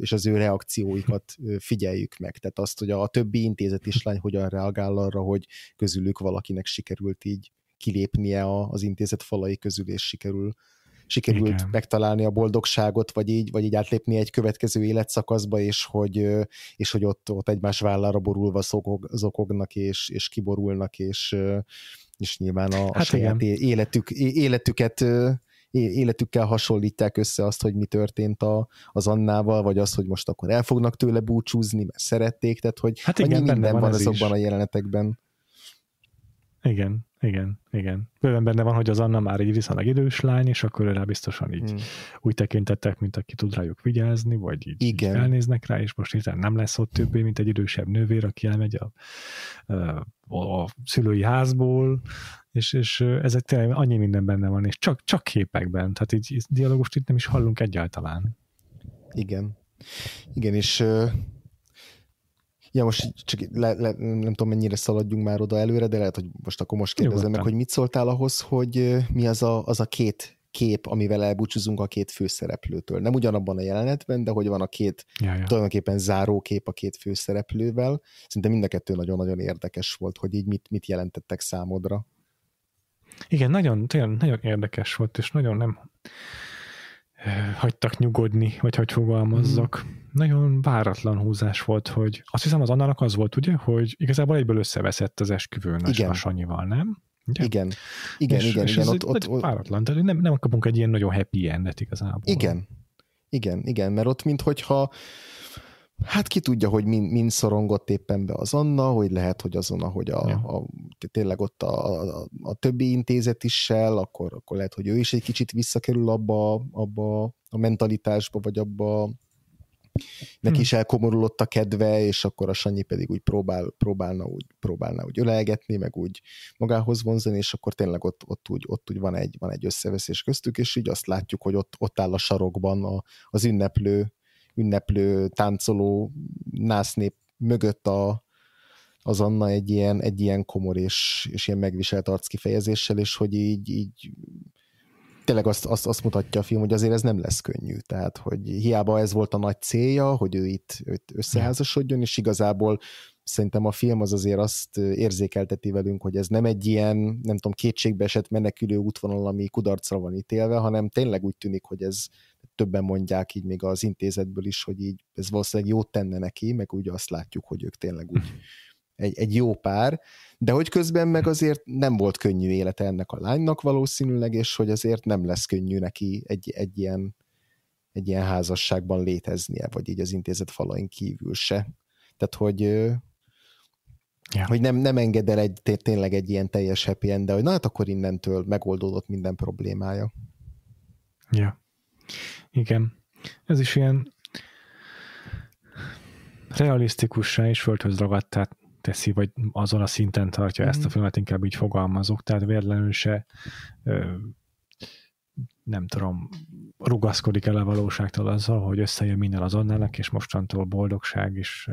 és az ő reakcióikat figyeljük meg. Tehát azt, hogy a, többi intézet is lány hogyan reagál arra, hogy közülük valakinek sikerült így kilépnie a, az intézet falai közül, és sikerül sikerült Igen. megtalálni a boldogságot, vagy így, vagy így átlépni egy következő életszakaszba, és hogy, és hogy ott, ott egymás vállára borulva szokog, zokognak, és, és kiborulnak, és, és nyilván a, a hát saját életük, életüket életükkel hasonlítják össze azt, hogy mi történt a, az Annával, vagy az, hogy most akkor el fognak tőle búcsúzni, mert szerették, tehát hogy hát igen, minden van ez azokban is. a jelenetekben. Igen, igen, igen. Bőven benne van, hogy az Anna már egy viszonylag idős lány, és akkor rá biztosan így hmm. úgy tekintettek, mint aki tud rájuk vigyázni, vagy így, igen. így elnéznek rá, és most hirtelen nem lesz ott többé, mint egy idősebb nővér, aki elmegy a, a, a szülői házból, és, és ezek tényleg annyi minden benne van, és csak, csak képekben, tehát így dialogust itt nem is hallunk egyáltalán. Igen. Igen, és Ja, most csak le, le, nem tudom, mennyire szaladjunk már oda előre, de lehet, hogy most akkor most kérdezem Nyugodtan. meg, hogy mit szóltál ahhoz, hogy mi az a, az a két kép, amivel elbúcsúzunk a két főszereplőtől. Nem ugyanabban a jelenetben, de hogy van a két ja, ja. tulajdonképpen záró kép a két főszereplővel. Szinte mind a kettő nagyon-nagyon érdekes volt, hogy így mit, mit jelentettek számodra. Igen, nagyon, tényleg nagyon érdekes volt, és nagyon nem hagytak nyugodni, vagy hogy fogalmazzak. Hmm. Nagyon váratlan húzás volt, hogy azt hiszem az annak az volt, ugye, hogy igazából egyből összeveszett az esküvőn Igen. a Sanyival, nem? Ugye? Igen, igen, és, igen. És igen. Ott, ott, ott, váratlan, tehát nem, nem kapunk egy ilyen nagyon happy endet igazából. Igen, igen, igen, mert ott mintha Hát ki tudja, hogy min, min szorongott éppen be az Anna, hogy lehet, hogy azon, ahogy a, ja. a, tényleg ott a, a, a többi intézet issel, akkor, akkor lehet, hogy ő is egy kicsit visszakerül abba, abba a mentalitásba, vagy abba neki hm. is elkomorulott a kedve, és akkor a Sanyi pedig úgy próbál, próbálna, úgy, próbálna úgy ölelgetni, meg úgy magához vonzani, és akkor tényleg ott, ott, úgy, ott úgy van, egy, van egy összeveszés köztük, és így azt látjuk, hogy ott, ott áll a sarokban a, az ünneplő ünneplő, táncoló násznép mögött a, az Anna egy ilyen, egy ilyen komor és, és ilyen megviselt arckifejezéssel, és hogy így, így tényleg azt, azt, azt mutatja a film, hogy azért ez nem lesz könnyű. Tehát, hogy hiába ez volt a nagy célja, hogy ő itt, őt összeházasodjon, és igazából szerintem a film az azért azt érzékelteti velünk, hogy ez nem egy ilyen, nem tudom, kétségbeesett menekülő útvonal, ami kudarcra van ítélve, hanem tényleg úgy tűnik, hogy ez többen mondják így még az intézetből is, hogy így ez valószínűleg jót tenne neki, meg úgy azt látjuk, hogy ők tényleg úgy mhm. egy, egy jó pár, de hogy közben meg mhm. azért nem volt könnyű élete ennek a lánynak valószínűleg, és hogy azért nem lesz könnyű neki egy, egy ilyen egy ilyen házasságban léteznie, vagy így az intézet falain kívül se. Tehát, hogy yeah. hogy nem, nem enged el egy, tényleg egy ilyen teljes happy end, de hogy na hát akkor innentől megoldódott minden problémája. Ja. Yeah. Igen. Ez is ilyen realisztikussá és földhöz tehát teszi, vagy azon a szinten tartja mm. ezt a mhm. filmet, inkább így fogalmazok, tehát véletlenül se nem tudom, rugaszkodik el a valóságtól azzal, hogy összejön minden az annálak, és mostantól boldogság is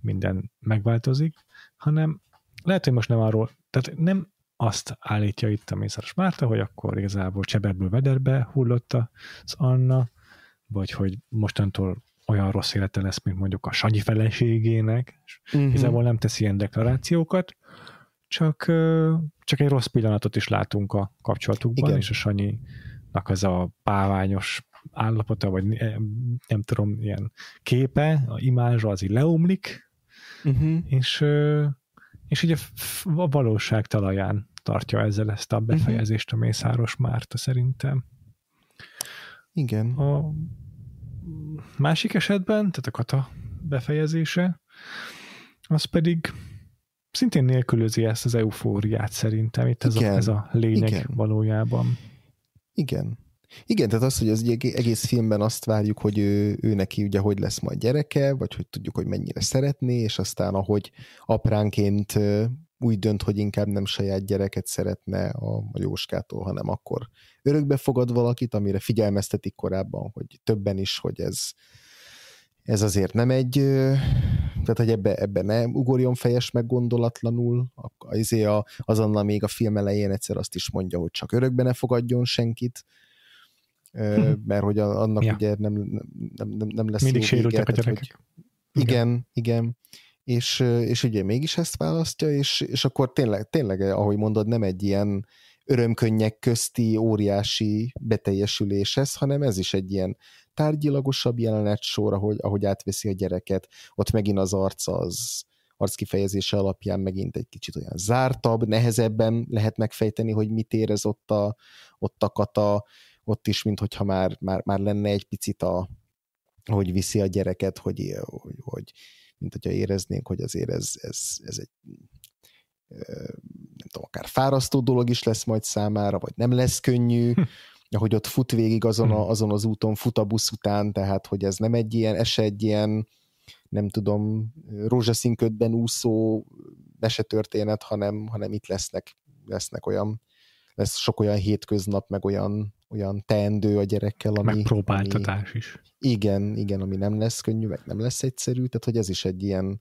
minden megváltozik, hanem lehet, hogy most nem arról, tehát nem azt állítja itt a Mészáros Márta, hogy akkor igazából cseberből vederbe hullott az Anna, vagy hogy mostantól olyan rossz élete lesz, mint mondjuk a Sanyi feleségének, uh-huh. igazából nem tesz ilyen deklarációkat, csak, csak egy rossz pillanatot is látunk a kapcsolatukban, Igen. és a Sanyinak az a páványos állapota, vagy nem tudom, ilyen képe, a imázsa az így leomlik, uh-huh. és és így a, a valóság talaján tartja ezzel ezt a mhm. befejezést a Mészáros Márta szerintem. Igen. A másik esetben, tehát a kata befejezése, az pedig szintén nélkülözi ezt az eufóriát szerintem, itt ez, igen, a, ez a lényeg igen. valójában. Igen. Igen, tehát az, hogy az egész filmben azt várjuk, hogy ő, ő neki ugye hogy lesz majd gyereke, vagy hogy tudjuk, hogy mennyire szeretné, és aztán ahogy apránként úgy dönt, hogy inkább nem saját gyereket szeretne a, a Jóskától, hanem akkor örökbe fogad valakit, amire figyelmeztetik korábban, hogy többen is, hogy ez, ez azért nem egy, tehát hogy ebbe, ebbe ne ugorjon fejes meg gondolatlanul, azért a, azonnal még a film elején egyszer azt is mondja, hogy csak örökbe ne fogadjon senkit, Mhm. mert hogy annak ja. ugye nem, nem, nem, nem lesz Mindig sérültek a gyerekek. Hogy igen, igen. igen és, és ugye mégis ezt választja, és, és akkor tényleg, tényleg, ahogy mondod, nem egy ilyen örömkönnyek közti óriási beteljesülés ez, hanem ez is egy ilyen tárgyilagosabb jelenet sor, ahogy, ahogy átveszi a gyereket, ott megint az arca az arckifejezése alapján megint egy kicsit olyan zártabb, nehezebben lehet megfejteni, hogy mit érez ott a, ott a kata, ott is, hogyha már, már, már lenne egy picit a, hogy viszi a gyereket, hogy, hogy, hogy mint hogyha éreznénk, hogy azért ez, ez, ez egy nem tudom, akár fárasztó dolog is lesz majd számára, vagy nem lesz könnyű, hm. ahogy ott fut végig azon, a, hm. azon az úton, fut a busz után, tehát hogy ez nem egy ilyen, ez egy ilyen, nem tudom, rózsaszínködben úszó, de se történet, hanem, hanem itt lesznek, lesznek olyan lesz sok olyan hétköznap, meg olyan, olyan teendő a gyerekkel, ami... megpróbáltatás ami, is. Igen, igen, ami nem lesz könnyű, meg nem lesz egyszerű, tehát hogy ez is egy ilyen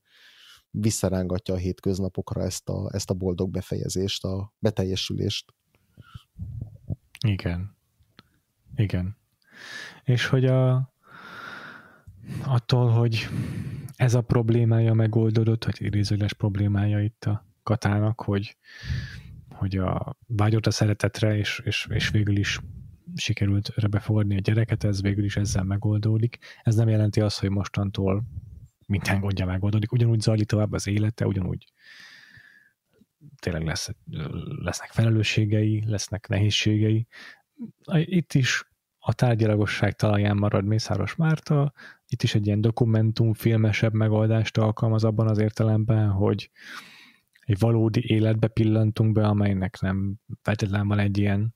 visszarángatja a hétköznapokra ezt a, ezt a boldog befejezést, a beteljesülést. Igen. Igen. És hogy a, attól, hogy ez a problémája megoldódott, vagy idézőles problémája itt a Katának, hogy hogy a vágyott a szeretetre, és, és, és végül is sikerült befogadni a gyereket, ez végül is ezzel megoldódik. Ez nem jelenti azt, hogy mostantól minden gondja megoldódik, ugyanúgy zajlik tovább az élete, ugyanúgy tényleg lesz, lesznek felelősségei, lesznek nehézségei. Itt is a tárgyalagosság talaján marad Mészáros Márta, itt is egy ilyen dokumentumfilmesebb megoldást alkalmaz abban az értelemben, hogy egy valódi életbe pillantunk be, amelynek nem feltétlenül van egy ilyen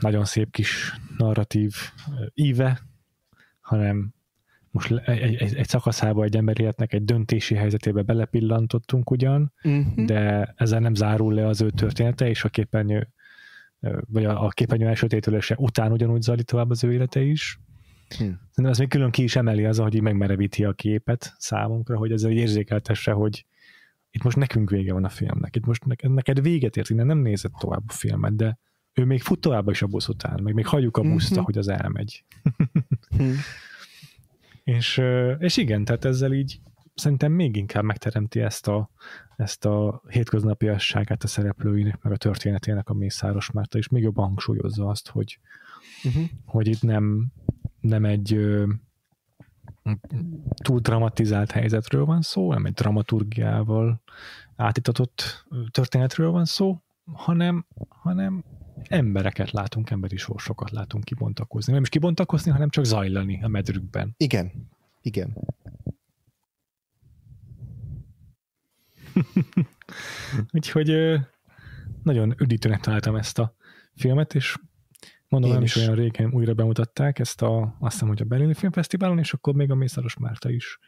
nagyon szép kis narratív íve, hanem most egy, egy, egy szakaszába egy ember életnek egy döntési helyzetébe belepillantottunk ugyan, uh-huh. de ezzel nem zárul le az ő története, és a képernyő vagy a, a képernyő elsötétülése után ugyanúgy zajlik tovább az ő élete is. Hmm. Szerintem ez még külön ki is emeli az, hogy így megmerevíti a képet számunkra, hogy ezzel érzékeltesse, hogy itt most nekünk vége van a filmnek, itt most neked, neked véget ért, innen nem nézett tovább a filmet, de ő még fut tovább is a busz után, meg még hagyjuk a buszt, mm-hmm. ahogy az elmegy. mm. és, és igen, tehát ezzel így szerintem még inkább megteremti ezt a, ezt a hétköznapi a szereplőinek, meg a történetének a Mészáros Márta, és még jobban hangsúlyozza azt, hogy, mm-hmm. hogy itt nem, nem egy túl dramatizált helyzetről van szó, nem egy dramaturgiával átítatott történetről van szó, hanem, hanem embereket látunk, emberi sorsokat látunk kibontakozni. Nem is kibontakozni, hanem csak zajlani a medrükben. Igen, igen. Úgyhogy nagyon üdítőnek találtam ezt a filmet, és Mondom, nem is olyan régen újra bemutatták ezt a, azt hiszem, hogy a Berlini Filmfesztiválon, és akkor még a Mészáros Márta is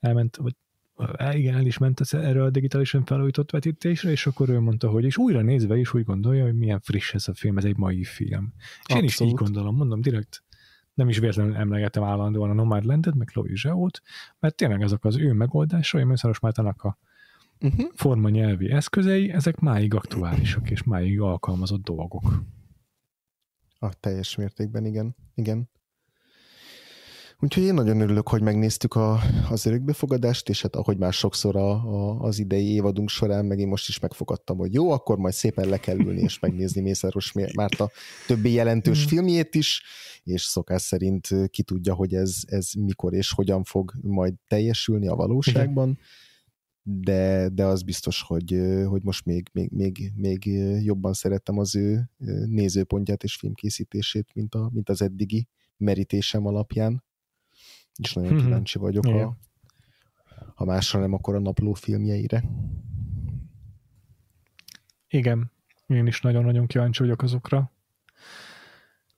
elment, vagy igen, el is ment erre a digitálisan felújított vetítésre, és akkor ő mondta, hogy és újra nézve is úgy gondolja, hogy milyen friss ez a film, ez egy mai film. És én is így gondolom, mondom direkt, nem is véletlenül emlegetem állandóan a Nomadlandet, meg Chloe Zseót, mert tényleg azok az ő hogy Mészáros Mártának a uh-huh. forma nyelvi eszközei, ezek máig aktuálisak és máig alkalmazott dolgok. A teljes mértékben, igen. igen. Úgyhogy én nagyon örülök, hogy megnéztük a, az örökbefogadást, és hát ahogy már sokszor a, a, az idei évadunk során, meg én most is megfogadtam, hogy jó, akkor majd szépen le kell ülni és megnézni Mészáros Márta többi jelentős mm. filmjét is, és szokás szerint ki tudja, hogy ez, ez mikor és hogyan fog majd teljesülni a valóságban. Igen de, de az biztos, hogy, hogy most még, még, még, még jobban szerettem az ő nézőpontját és filmkészítését, mint, a, mint az eddigi merítésem alapján. És nagyon hmm. kíváncsi vagyok, Igen. ha, ha másra nem, akkor a napló filmjeire. Igen, én is nagyon-nagyon kíváncsi vagyok azokra.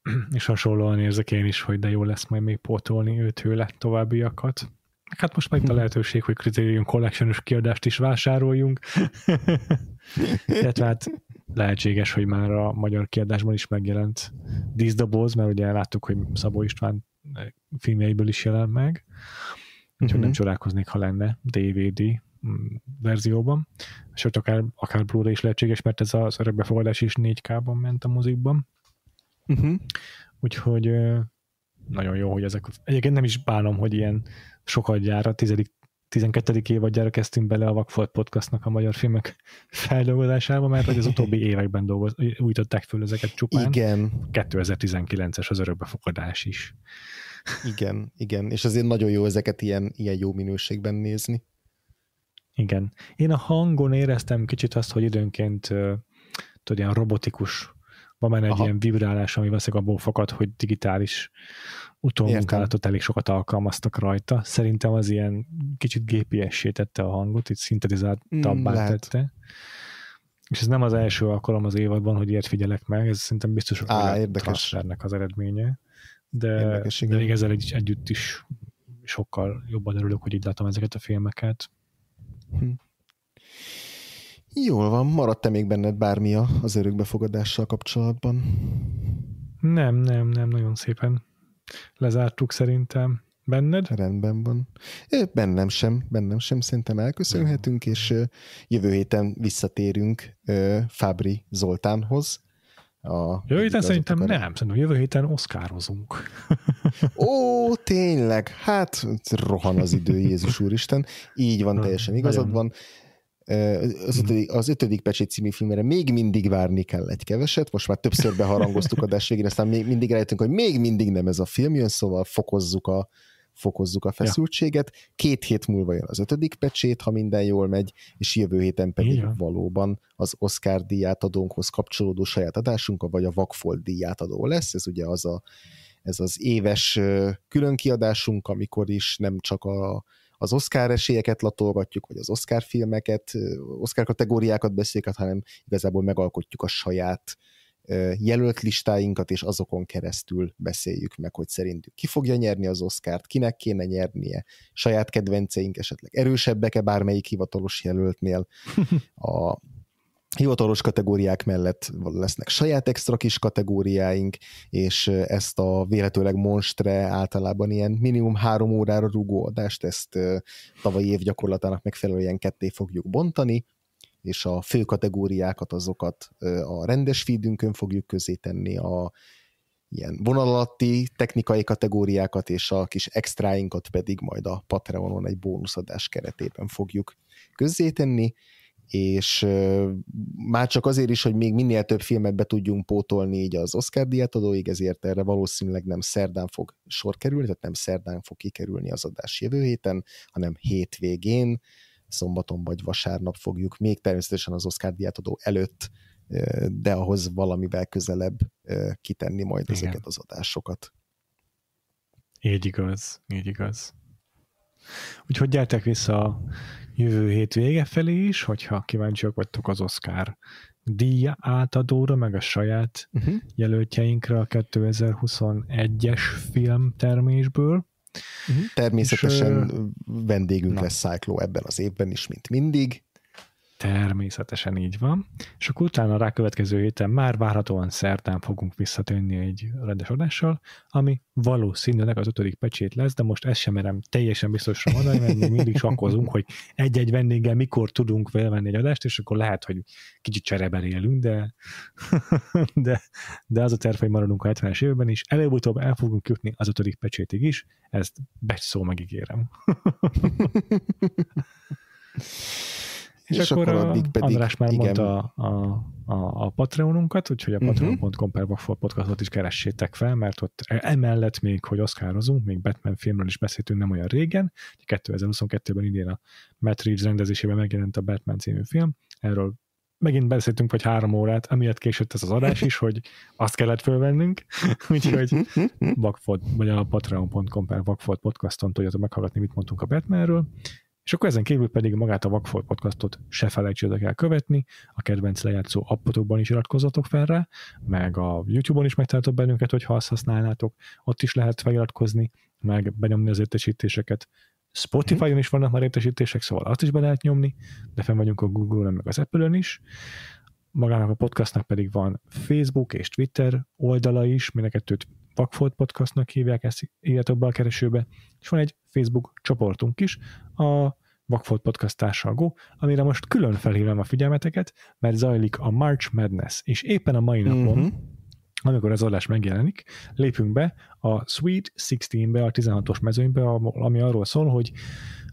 És hasonlóan érzek én is, hogy de jó lesz majd még pótolni őt, ő lett továbbiakat. Hát most már a lehetőség, hogy Criterion collection kiadást is vásároljunk. Illetve hát lehetséges, hogy már a magyar kiadásban is megjelent díszdoboz, mert ugye láttuk, hogy Szabó István eh, filmjeiből is jelen meg, úgyhogy uh-huh. nem csodálkoznék, ha lenne DVD mm, verzióban, sőt akár, akár Blu-ray is lehetséges, mert ez az örökbefogadás is 4K-ban ment a mozikban. Uh-huh. Úgyhogy eh, nagyon jó, hogy ezek, egyébként nem is bánom, hogy ilyen sokat jár a tizedik 12. évadjára kezdtünk bele a Vagfolt podcastnak a magyar filmek feldolgozásába, mert hogy az utóbbi években dolgoz, újították föl ezeket csupán. Igen. 2019-es az örökbefogadás is. Igen, igen, és azért nagyon jó ezeket ilyen, ilyen jó minőségben nézni. Igen. Én a hangon éreztem kicsit azt, hogy időnként tudod, ilyen robotikus van már egy Aha. ilyen vibrálás, ami veszek abból fakad, hogy digitális utómunkálatot elég sokat alkalmaztak rajta. Szerintem az ilyen kicsit gps tette a hangot, itt szintetizáltabbá mm, tette. És ez nem az első alkalom az évadban, hogy ilyet figyelek meg, ez szerintem biztos, hogy a transfernek az eredménye. De, érdekes, de még ezzel egy, együtt is sokkal jobban örülök, hogy így látom ezeket a filmeket. Hm. Jól van, maradt-e még benned bármi az örökbefogadással kapcsolatban? Nem, nem, nem, nagyon szépen lezártuk szerintem. Benned? Rendben van. Bennem sem, bennem sem szerintem elköszönhetünk, és jövő héten visszatérünk Fábri Zoltánhoz. A jövő héten szerintem akar... nem, szerintem jövő héten oszkározunk. Ó, tényleg, hát rohan az idő, Jézus Úristen. Így van, teljesen igazad van az mhm. ötödik, az ötödik pecsét című filmére még mindig várni kell egy keveset, most már többször beharangoztuk a végén, aztán még mindig rájöttünk, hogy még mindig nem ez a film jön, szóval fokozzuk a, fokozzuk a feszültséget. Két hét múlva jön az ötödik pecsét, ha minden jól megy, és jövő héten pedig Igen. valóban az Oscar díját adónkhoz kapcsolódó saját adásunk, vagy a Vagfold díját adó lesz, ez ugye az a ez az éves különkiadásunk, amikor is nem csak a az Oscar esélyeket latolgatjuk, vagy az Oscar filmeket, Oscar kategóriákat beszéljük, hát, hanem igazából megalkotjuk a saját jelölt listáinkat, és azokon keresztül beszéljük meg, hogy szerintük ki fogja nyerni az Oscárt, kinek kéne nyernie, saját kedvenceink esetleg erősebbek-e bármelyik hivatalos jelöltnél, a, hivatalos kategóriák mellett lesznek saját extra kis kategóriáink, és ezt a véletőleg monstre általában ilyen minimum három órára rúgó adást, ezt tavalyi év gyakorlatának megfelelően ketté fogjuk bontani, és a fő kategóriákat azokat a rendes feedünkön fogjuk közé tenni, a ilyen vonalatti technikai kategóriákat és a kis extráinkat pedig majd a Patreonon egy bónuszadás keretében fogjuk közzétenni, és már csak azért is, hogy még minél több filmet be tudjunk pótolni így az Oscar adóig, ezért erre valószínűleg nem szerdán fog sor kerülni, tehát nem szerdán fog kikerülni az adás jövő héten, hanem hétvégén, szombaton vagy vasárnap fogjuk még természetesen az Oscar adó előtt, de ahhoz valamivel közelebb kitenni majd Igen. ezeket az adásokat. Így igaz, így igaz. Úgyhogy gyertek vissza a jövő hét vége felé is, hogyha kíváncsiak vagytok az Oscar díj átadóra, meg a saját uh-huh. jelöltjeinkre a 2021-es film termésből. Uh-huh. Természetesen és, vendégünk na. lesz Cyclo ebben az évben is, mint mindig. Természetesen így van. És akkor utána a rákövetkező héten már várhatóan szerdán fogunk visszatönni egy rendes adással, ami valószínűleg az ötödik pecsét lesz, de most ezt sem merem teljesen biztosra mondani, mert még mindig sakkozunk, hogy egy-egy vendéggel mikor tudunk felvenni egy adást, és akkor lehet, hogy kicsit élünk, de, de, de az a terv, hogy maradunk a 70-es évben is. Előbb-utóbb el fogunk jutni az ötödik pecsétig is, ezt becs megígérem. És, és akkor, akkor addig pedig, András már igen. mondta a, a, a, a Patreonunkat, úgyhogy a uh-huh. Mhm. patreon.com per podcastot is keressétek fel, mert ott e, emellett még, hogy oszkározunk, még Batman filmről is beszéltünk nem olyan régen, 2022-ben idén a Matt Reeves rendezésében megjelent a Batman című film, erről megint beszéltünk, hogy három órát, amiatt később ez az adás is, hogy azt kellett fölvennünk, úgyhogy mhm. vagy a patreon.com per Vakfolt podcaston tudjátok meghallgatni, mit mondtunk a Batmanről, és akkor ezen kívül pedig magát a Vagfolt podcastot se felejtsétek el követni, a kedvenc lejátszó appotokban is iratkozzatok fel rá, meg a YouTube-on is megtaláltok bennünket, hogyha azt használnátok, ott is lehet feliratkozni, meg benyomni az értesítéseket. Spotify-on is vannak már értesítések, szóval azt is be lehet nyomni, de fenn vagyunk a Google-on, meg az Apple-ön is. Magának a podcastnak pedig van Facebook és Twitter oldala is, mind a kettőt Vagfolt podcastnak hívják, ezt írjátok be a keresőbe, és van egy Facebook csoportunk is, a Vagfolt Podcast társalgó, amire most külön felhívom a figyelmeteket, mert zajlik a March Madness, és éppen a mai napon, uh-huh. amikor az adás megjelenik, lépünk be a Sweet 16-be, a 16-os mezőnybe, ami arról szól, hogy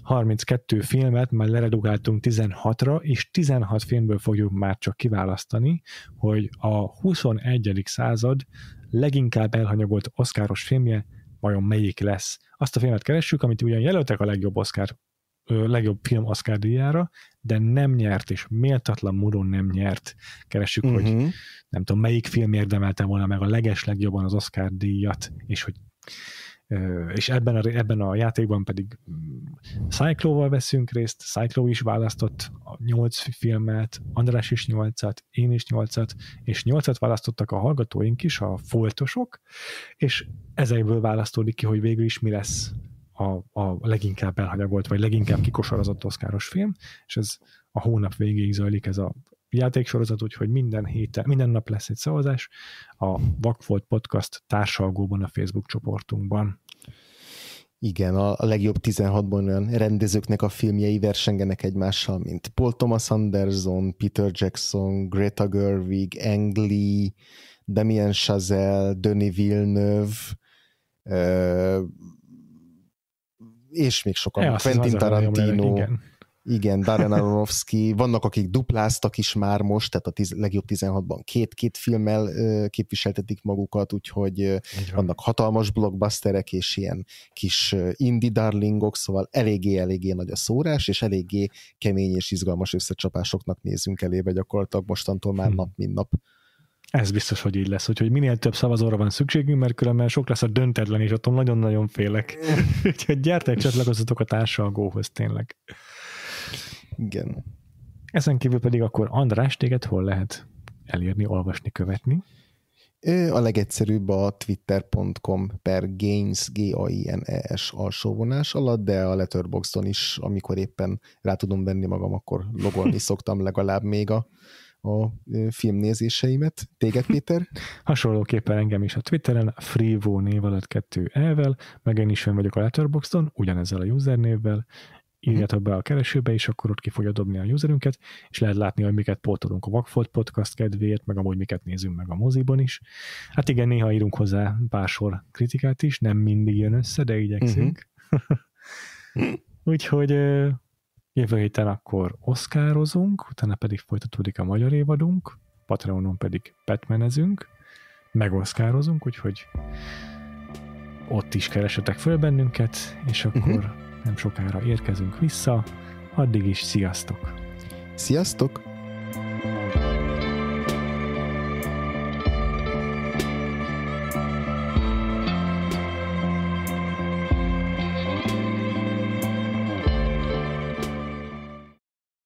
32 filmet már leredugáltunk 16-ra, és 16 filmből fogjuk már csak kiválasztani, hogy a 21. század leginkább elhanyagolt oszkáros filmje vajon melyik lesz. Azt a filmet keressük, amit ugyan jelöltek a legjobb Oscar legjobb film Oscar díjára, de nem nyert, és méltatlan módon nem nyert. Keresjük, uh-huh. hogy mhm. nem tudom, melyik film érdemelte volna meg a leges legjobban az Oscar díjat, és hogy és ebben a, ebben a játékban pedig mm, Cyclóval veszünk részt, Cycló is választott nyolc filmet, András is nyolcat, én is nyolcat, és nyolcat választottak a hallgatóink is, a foltosok, és ezekből választódik ki, hogy végül is mi lesz a, a leginkább elhanyagolt, vagy leginkább kikosorozott oszkáros film, és ez a hónap végéig zajlik ez a játéksorozat, úgyhogy minden héten, minden nap lesz egy szavazás a Vakfolt Podcast társalgóban a Facebook csoportunkban. Igen, a legjobb 16-ban olyan rendezőknek a filmjei versengenek egymással, mint Paul Thomas Anderson, Peter Jackson, Greta Gerwig, Ang Lee, Damien Chazelle, Denis Villeneuve, és még sokan. Ja, Quentin Tarantino. igen. Darren Aronofsky, vannak, akik dupláztak is már most, tehát a tiz, legjobb 16-ban két-két filmmel képviseltetik magukat, úgyhogy vannak hatalmas blockbusterek és ilyen kis indie darlingok, szóval eléggé-eléggé nagy a szórás, és eléggé kemény és izgalmas összecsapásoknak nézünk elébe gyakorlatilag mostantól már hmm. nap, mint nap. Ez biztos, hogy így lesz. Úgyhogy minél több szavazóra van szükségünk, mert különben sok lesz a döntetlen, és attól nagyon-nagyon félek. Úgyhogy gyertek, csatlakozzatok a társalgóhoz tényleg. Igen. Ezen kívül pedig akkor András, téged hol lehet elérni, olvasni, követni? A legegyszerűbb a twitter.com per gains, g a i n e s alsóvonás alatt, de a Letterboxdon is, amikor éppen rá tudom venni magam, akkor logolni szoktam legalább még a a filmnézéseimet. Téged, Péter? Hasonlóképpen engem is a Twitteren, Freevo név alatt kettő elvel, meg én is fönn vagyok a Letterboxdon, ugyanezzel a usernévvel, írjátok be a keresőbe, és akkor ott ki fogja dobni a userünket, és lehet látni, hogy miket pótolunk a Vagfolt podcast kedvéért, meg amúgy miket nézünk meg a moziban is. Hát igen, néha írunk hozzá pár sor kritikát is, nem mindig jön össze, de igyekszünk. Uh-huh. Úgyhogy Jövő héten akkor oszkározunk, utána pedig folytatódik a magyar évadunk, Patreonon pedig petmenezünk, megoszkározunk, úgyhogy ott is keresetek föl bennünket, és mhm. akkor nem sokára érkezünk vissza. Addig is sziasztok! Sziasztok!